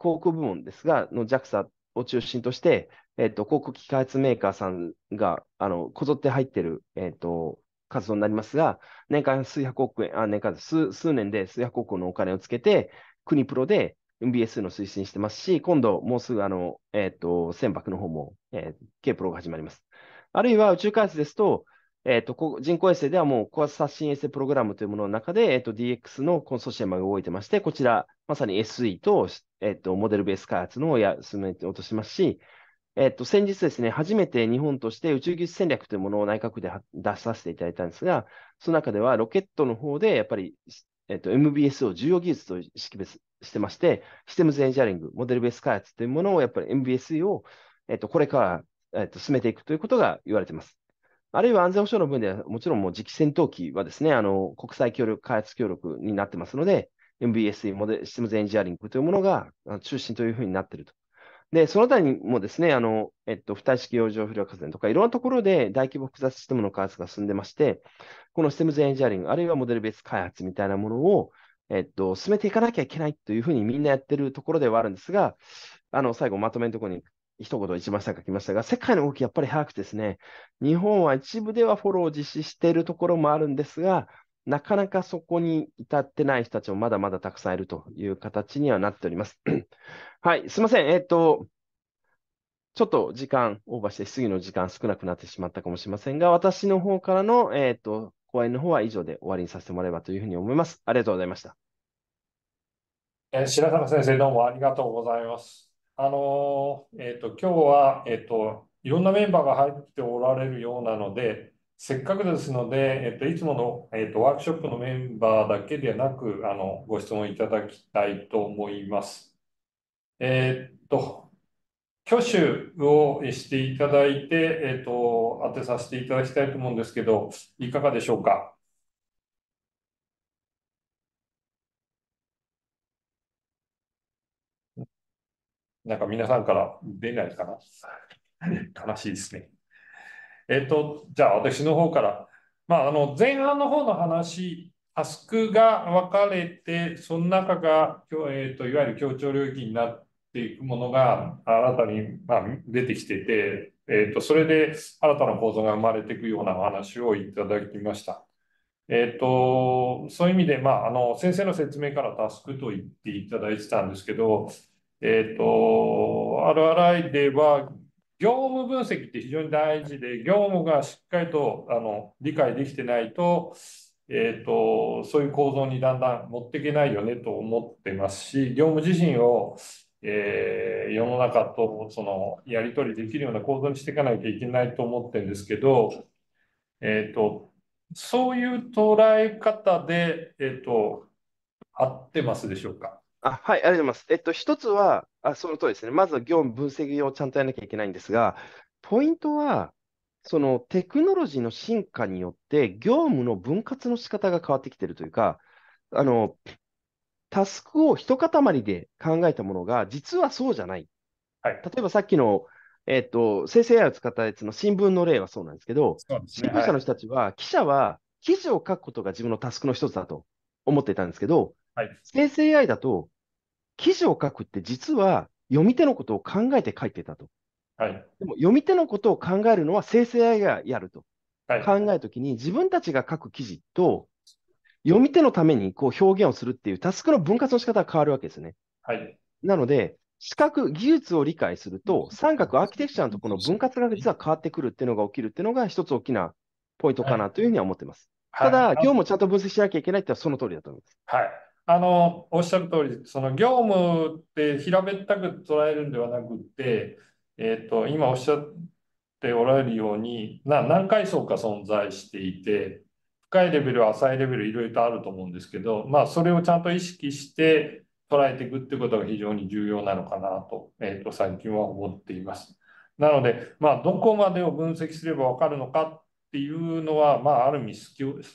航空部門ですが、の JAXA を中心として、えっと、航空機開発メーカーさんが、あの、こぞって入ってる、えっと、活動になりますが、年間数百億円、あ、年間数、数年で数百億のお金をつけて、国プロで MBS の推進してますし、今度、もうすぐ、あの、えっ、ー、と、船舶の方も、えー、K プロが始まります。あるいは宇宙開発ですと、えっ、ー、と、人工衛星ではもう高圧刷新衛星プログラムというものの中で、えっ、ー、と、DX のコンソーシアムが動いてまして、こちら、まさに SE とえっと、モデルベース開発のをや進めて落としますし、えっと、先日ですね、初めて日本として宇宙技術戦略というものを内閣で出させていただいたんですが、その中ではロケットの方でやっぱり、えっと、MBS を重要技術と識別してまして、システムズエンジニアリング、モデルベース開発というものをやっぱり MBS を、えっと、これから、えっと、進めていくということが言われています。あるいは安全保障の分では、もちろんもう次期戦闘機はですね、あの国際協力、開発協力になってますので、MBSE、モデルシステムズエンジニアリングというものが中心というふうになっていると。で、その他にもですね、あの、えっと、不対式洋上風力発電とか、いろんなところで大規模複雑システムの開発が進んでまして、このシステムズエンジニアリング、あるいはモデルベース開発みたいなものを、えっと、進めていかなきゃいけないというふうにみんなやってるところではあるんですが、あの、最後まとめのところに一言一番下書きましたが、世界の動きやっぱり早くですね、日本は一部ではフォローを実施しているところもあるんですが、なかなかそこに至ってない人たちもまだまだたくさんいるという形にはなっております。はい、すいません。えっ、ー、と、ちょっと時間オーバーして、質疑の時間少なくなってしまったかもしれませんが、私の方からの、えっ、ー、と、講演の方は以上で終わりにさせてもらえばというふうに思います。ありがとうございました。えー、白坂先生、どうもありがとうございます。あのー、えっ、と、今日は、えっ、と、いろんなメンバーが入っておられるようなので、せっかくですので、えっと、いつもの、えっと、ワークショップのメンバーだけではなく、あの、ご質問いただきたいと思います。えっと、挙手をしていただいて、えっと、当てさせていただきたいと思うんですけど、いかがでしょうか。なんか皆さんから出ないかな。悲しいですね。えっ、と、じゃあ私の方から。まあ、あの、前半の方の話、タスクが分かれて、その中が、えーと、いわゆる協調領域になっていくものが新たに、まあ、出てきてて、えーと、それで新たな構造が生まれていくようなお話をいただきました。えーと、そういう意味で、まあ、あの先生の説明からタスクと言っていただいてたんですけど、えーと、RRI では業務分析って非常に大事で、業務がしっかりとあの理解できてないと、えーと、そういう構造にだんだん持っていけないよねと思ってますし、業務自身を、えー、世の中とそのやり取りできるような構造にしていかなきゃいけないと思ってるんですけど、えーと、そういう捉え方で、えーと、と合ってますでしょうか。あはい、ありがとうございます。えっと、一つは、あ、その通りですね。まずは業務分析をちゃんとやらなきゃいけないんですが、ポイントは、そのテクノロジーの進化によって、業務の分割の仕方が変わってきてるというか、あの、タスクを一塊で考えたものが、実はそうじゃない。はい、例えばさっきの、えっ、と、生成 AI を使ったやつの新聞の例はそうなんですけど、ね、新聞社の人たちは、記者は記事を書くことが自分のタスクの一つだと思っていたんですけど、はい、生成 AI だと記事を書くって実は読み手のことを考えて書いてたと。はい、でも読み手のことを考えるのは生成 AI がやると、はい、考えるときに自分たちが書く記事と読み手のためにこう表現をするっていうタスクの分割の仕方が変わるわけですね。はい、なので、視覚、技術を理解すると、三角、アーキテクチャのところの分割が実は変わってくるっていうのが起きるっていうのが一つ大きなポイントかなというふうには思ってます。はい、ただ、今日もちゃんと分析しなきゃいけないってのはその通りだと思います。はいあの、おっしゃる通り、その業務って平べったく捉えるんではなくて、えっ、ー、と、今おっしゃっておられるように、な何階層か存在していて、深いレベル、浅いレベル、いろいろとあると思うんですけど、まあ、それをちゃんと意識して捉えていくってことが非常に重要なのかなと、えっ、ー、と、最近は思っています。なので、まあ、どこまでを分析すればわかるのかっていうのは、まあ、ある意味、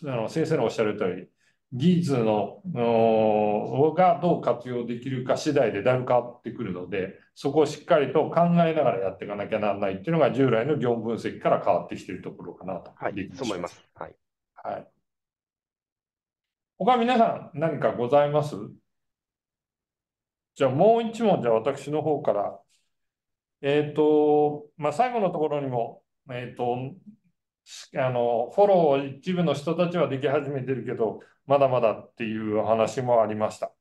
あの先生のおっしゃる通り、技術のがどう活用できるか次第でだいぶ変わってくるのでそこをしっかりと考えながらやっていかなきゃならないっていうのが従来の業務分析から変わってきてるところかなとはい、そう思います。はい。はい。他皆さん何かございますじゃあもう一問、じゃあ私の方から。えっ、ー、と、まあ、最後のところにも、えっ、ー、と、あのフォローを一部の人たちはでき始めてるけどまだまだっていう話もありました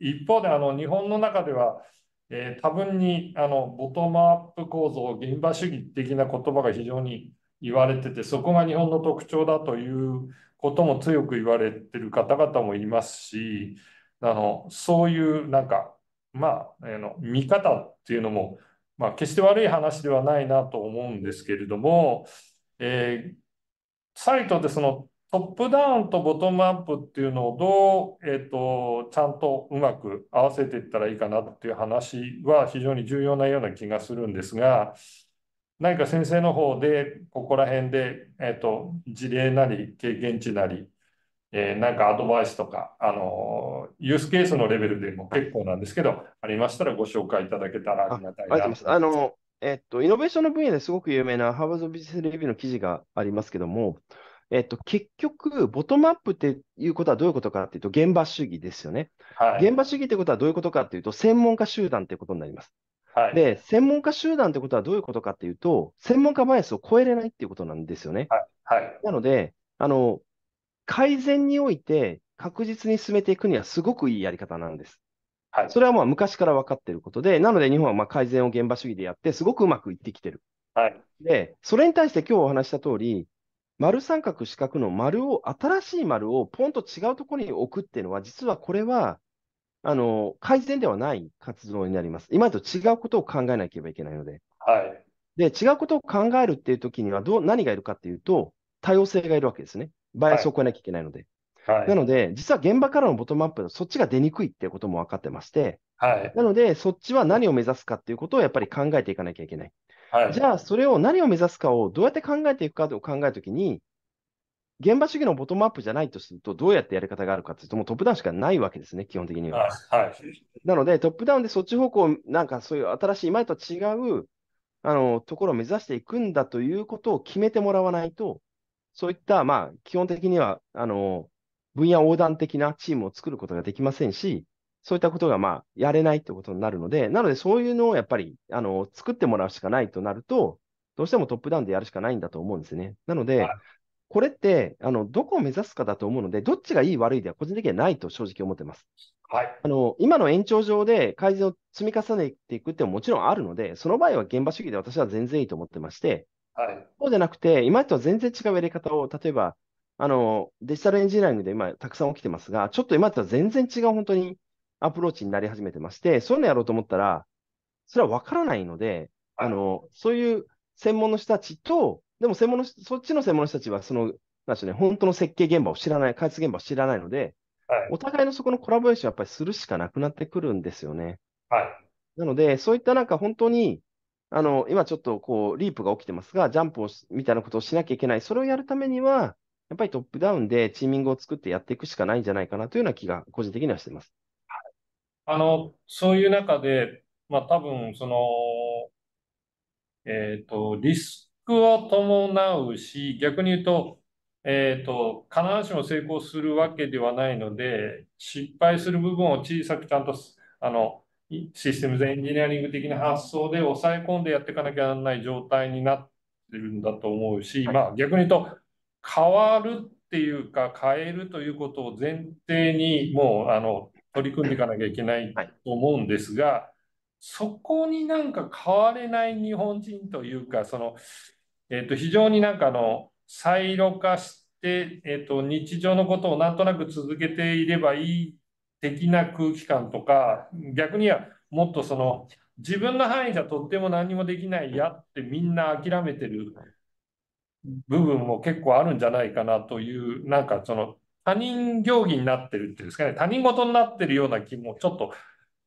一方であの日本の中では、えー、多分にあのボトムアップ構造現場主義的な言葉が非常に言われててそこが日本の特徴だということも強く言われてる方々もいますしあのそういうなんかまあ、あの見方っていうのも、まあ、決して悪い話ではないなと思うんですけれどもえサイトでそのトップダウンとボトムアップっていうのをどう、えーと、ちゃんとうまく合わせていったらいいかなっていう話は非常に重要なような気がするんですが何か先生の方でここら辺で、えーと、事例なり経験値なり、えー、なんかアドバイスとか、あのユースケースのレベルでも結構なんですけどありましたらご紹介いただけたらありがたいなと思います。あのえっと、イノベーションの分野ですごく有名なハーバードビジネスレビューの記事がありますけども、えっと、結局、ボトムアップっていうことはどういうことかっていうと、現場主義ですよね。はい、現場主義ってことはどういうことかっていうと、専門家集団ってことになります。はい、で、専門家集団ってことはどういうことかっていうと、専門家バイアスを超えれないっていうことなんですよね。はい、はい、なのであの、改善において確実に進めていくにはすごくいいやり方なんです。はい、それはまあ昔から分かっていることで、なので日本はまあ改善を現場主義でやって、すごくうまくいってきてる。はい、で、それに対して今日お話した通り、丸三角四角の丸を、新しい丸をポンと違うところに置くっていうのは、実はこれは、あの、改善ではない活動になります。今と違うことを考えなければいけないので。はい。で、違うことを考えるっていう時にはどう、何がいるかっていうと、多様性がいるわけですね。バイアスを超えなきゃいけないので。はい、なので、実は現場からのボトムアップそっちが出にくいっていうことも分かってまして、はい、なので、そっちは何を目指すかっていうことをやっぱり考えていかなきゃいけない。はい、じゃあ、それを何を目指すかをどうやって考えていくかを考えるときに、現場主義のボトムアップじゃないとすると、どうやってやり方があるかというと、もうトップダウンしかないわけですね、基本的には。はい、なので、トップダウンでそっち方向、なんかそういう新しい、今とは違うあのところを目指していくんだということを決めてもらわないと、そういった、まあ、基本的には、あの分野横断的なチームを作ることができませんし、そういったことがまあやれないということになるので、なのでそういうのをやっぱりあの作ってもらうしかないとなると、どうしてもトップダウンでやるしかないんだと思うんですね。なので、これってあのどこを目指すかだと思うので、どっちがいい悪いでは個人的にはないと正直思ってます。はい、あの今の延長上で改善を積み重ねていくってももちろんあるので、その場合は現場主義で私は全然いいと思ってまして、はい、そうじゃなくて、今とは全然違うやり方を、例えばあの、デジタルエンジニアリングで今たくさん起きてますが、ちょっと今とは全然違う本当にアプローチになり始めてまして、そういうのやろうと思ったら、それは分からないので、あの、そういう専門の人たちと、でも専門の、そっちの専門の人たちは、その、なんでしょうね、本当の設計現場を知らない、開発現場を知らないので、はい、お互いのそこのコラボレーションやっぱりするしかなくなってくるんですよね。はい。なので、そういったなんか本当に、あの、今ちょっとこう、リープが起きてますが、ジャンプをみたいなことをしなきゃいけない。それをやるためには、やっぱりトップダウンでチーミングを作ってやっていくしかないんじゃないかなというような気が個人的にはしてます。あの、そういう中で、まあ多分、その、えっ、と、リスクを伴うし、逆に言うと、えっ、と、必ずしも成功するわけではないので、失敗する部分を小さくちゃんと、あの、システムズエンジニアリング的な発想で抑え込んでやっていかなきゃならない状態になってるんだと思うし、まあ逆に言うと、変わるっていうか変えるということを前提にもうあの取り組んでいかなきゃいけないと思うんですが、はい、そこになんか変われない日本人というかその、えー、と非常になんかあのサイロ化して、えー、と日常のことをなんとなく続けていればいい的な空気感とか逆にはもっとその自分の範囲じゃとっても何もできないやってみんな諦めてる部分も結構あるんじゃないかなという、なんかその他人行儀になってるっていうんですかね、他人事になってるような気もちょっと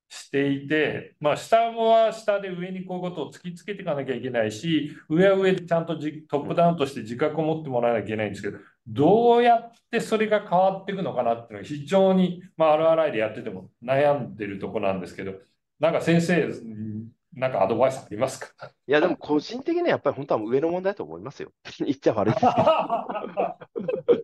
していて、まあ、下は下で上にこういうことを突きつけていかなきゃいけないし、上は上でちゃんとじトップダウンとして自覚を持ってもらわなきゃいけないんですけど、どうやってそれが変わっていくのかなっていうのは非常に、まあ、RRI でやってても悩んでるとこなんですけど、なんか先生なんかアドバイスありますかいや、でも個人的にはやっぱり本当は上の問題と思いますよ。言っちゃ悪いです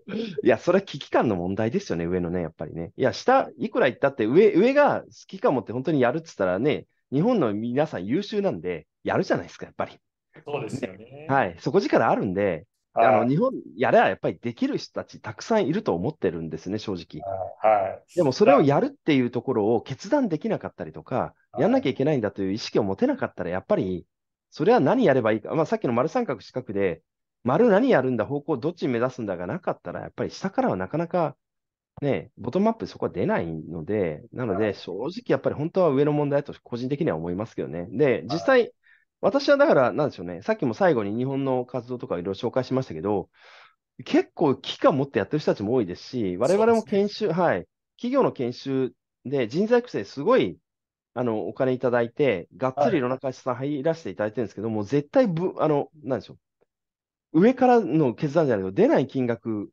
けど。いや、それは危機感の問題ですよね、上のね、やっぱりね。いや、下、いくら行ったって上、上が好きかもって本当にやるっつったらね、日本の皆さん優秀なんで、やるじゃないですか、やっぱり。そうですよね。はい、底力あるんで、あの日本やればやっぱりできる人たちたくさんいると思ってるんですね、正直。はいでもそれをやるっていうところを決断できなかったりとか、やんなきゃいけないんだという意識を持てなかったら、やっぱりそれは何やればいいか、まあ、さっきの丸三角四角で、丸何やるんだ、方向どっち目指すんだがなかったら、やっぱり下からはなかなか、ね、ボトムアップそこは出ないので、なので正直やっぱり本当は上の問題と個人的には思いますけどね。で、実際、私はだから、なんでしょうね、さっきも最後に日本の活動とかいろいろ紹介しましたけど、結構期間持ってやってる人たちも多いですし、我々も研修、ね、はい、企業の研修で人材育成、すごいあのお金いただいて、がっつりいろんな会社さん入らせていただいてるんですけど、はい、もう絶対ぶ、あの、なんでしょう、上からの決断じゃないと出ない金額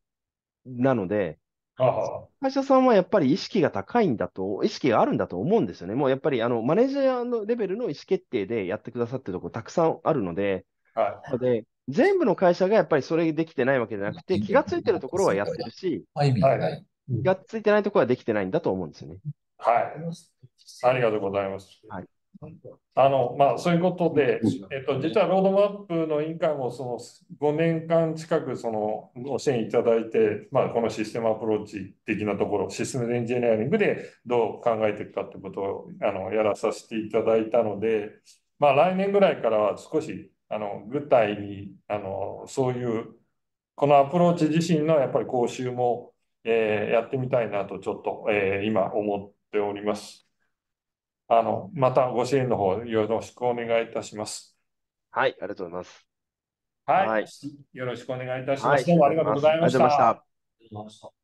なので、あ会社さんはやっぱり意識が高いんだと、意識があるんだと思うんですよね。もうやっぱりあのマネージャーのレベルの意思決定でやってくださってるところたくさんあるので、はなので全部の会社がやっぱりそれできてないわけじゃなくて、気がついてるところはやってるし、い。はい。気がついてないところはできてないんだと思うんですよね。はい。ありがとうございます。はいあのまあ、そういうことで、えっと、実はロードマップの委員会もその5年間近くそのご支援いただいて、まあ、このシステムアプローチ的なところ、システムエンジニアリングでどう考えていくかということをあのやらさせていただいたので、まあ、来年ぐらいからは少しあの具体にあのそういうこのアプローチ自身のやっぱり講習も、えー、やってみたいなとちょっと、えー、今思っております。あの、またご支援の方よろしくお願いいたします。はい、ありがとうございます。はい、はい、よろしくお願いいたします。どうもありがとうございました。ありがとうございました。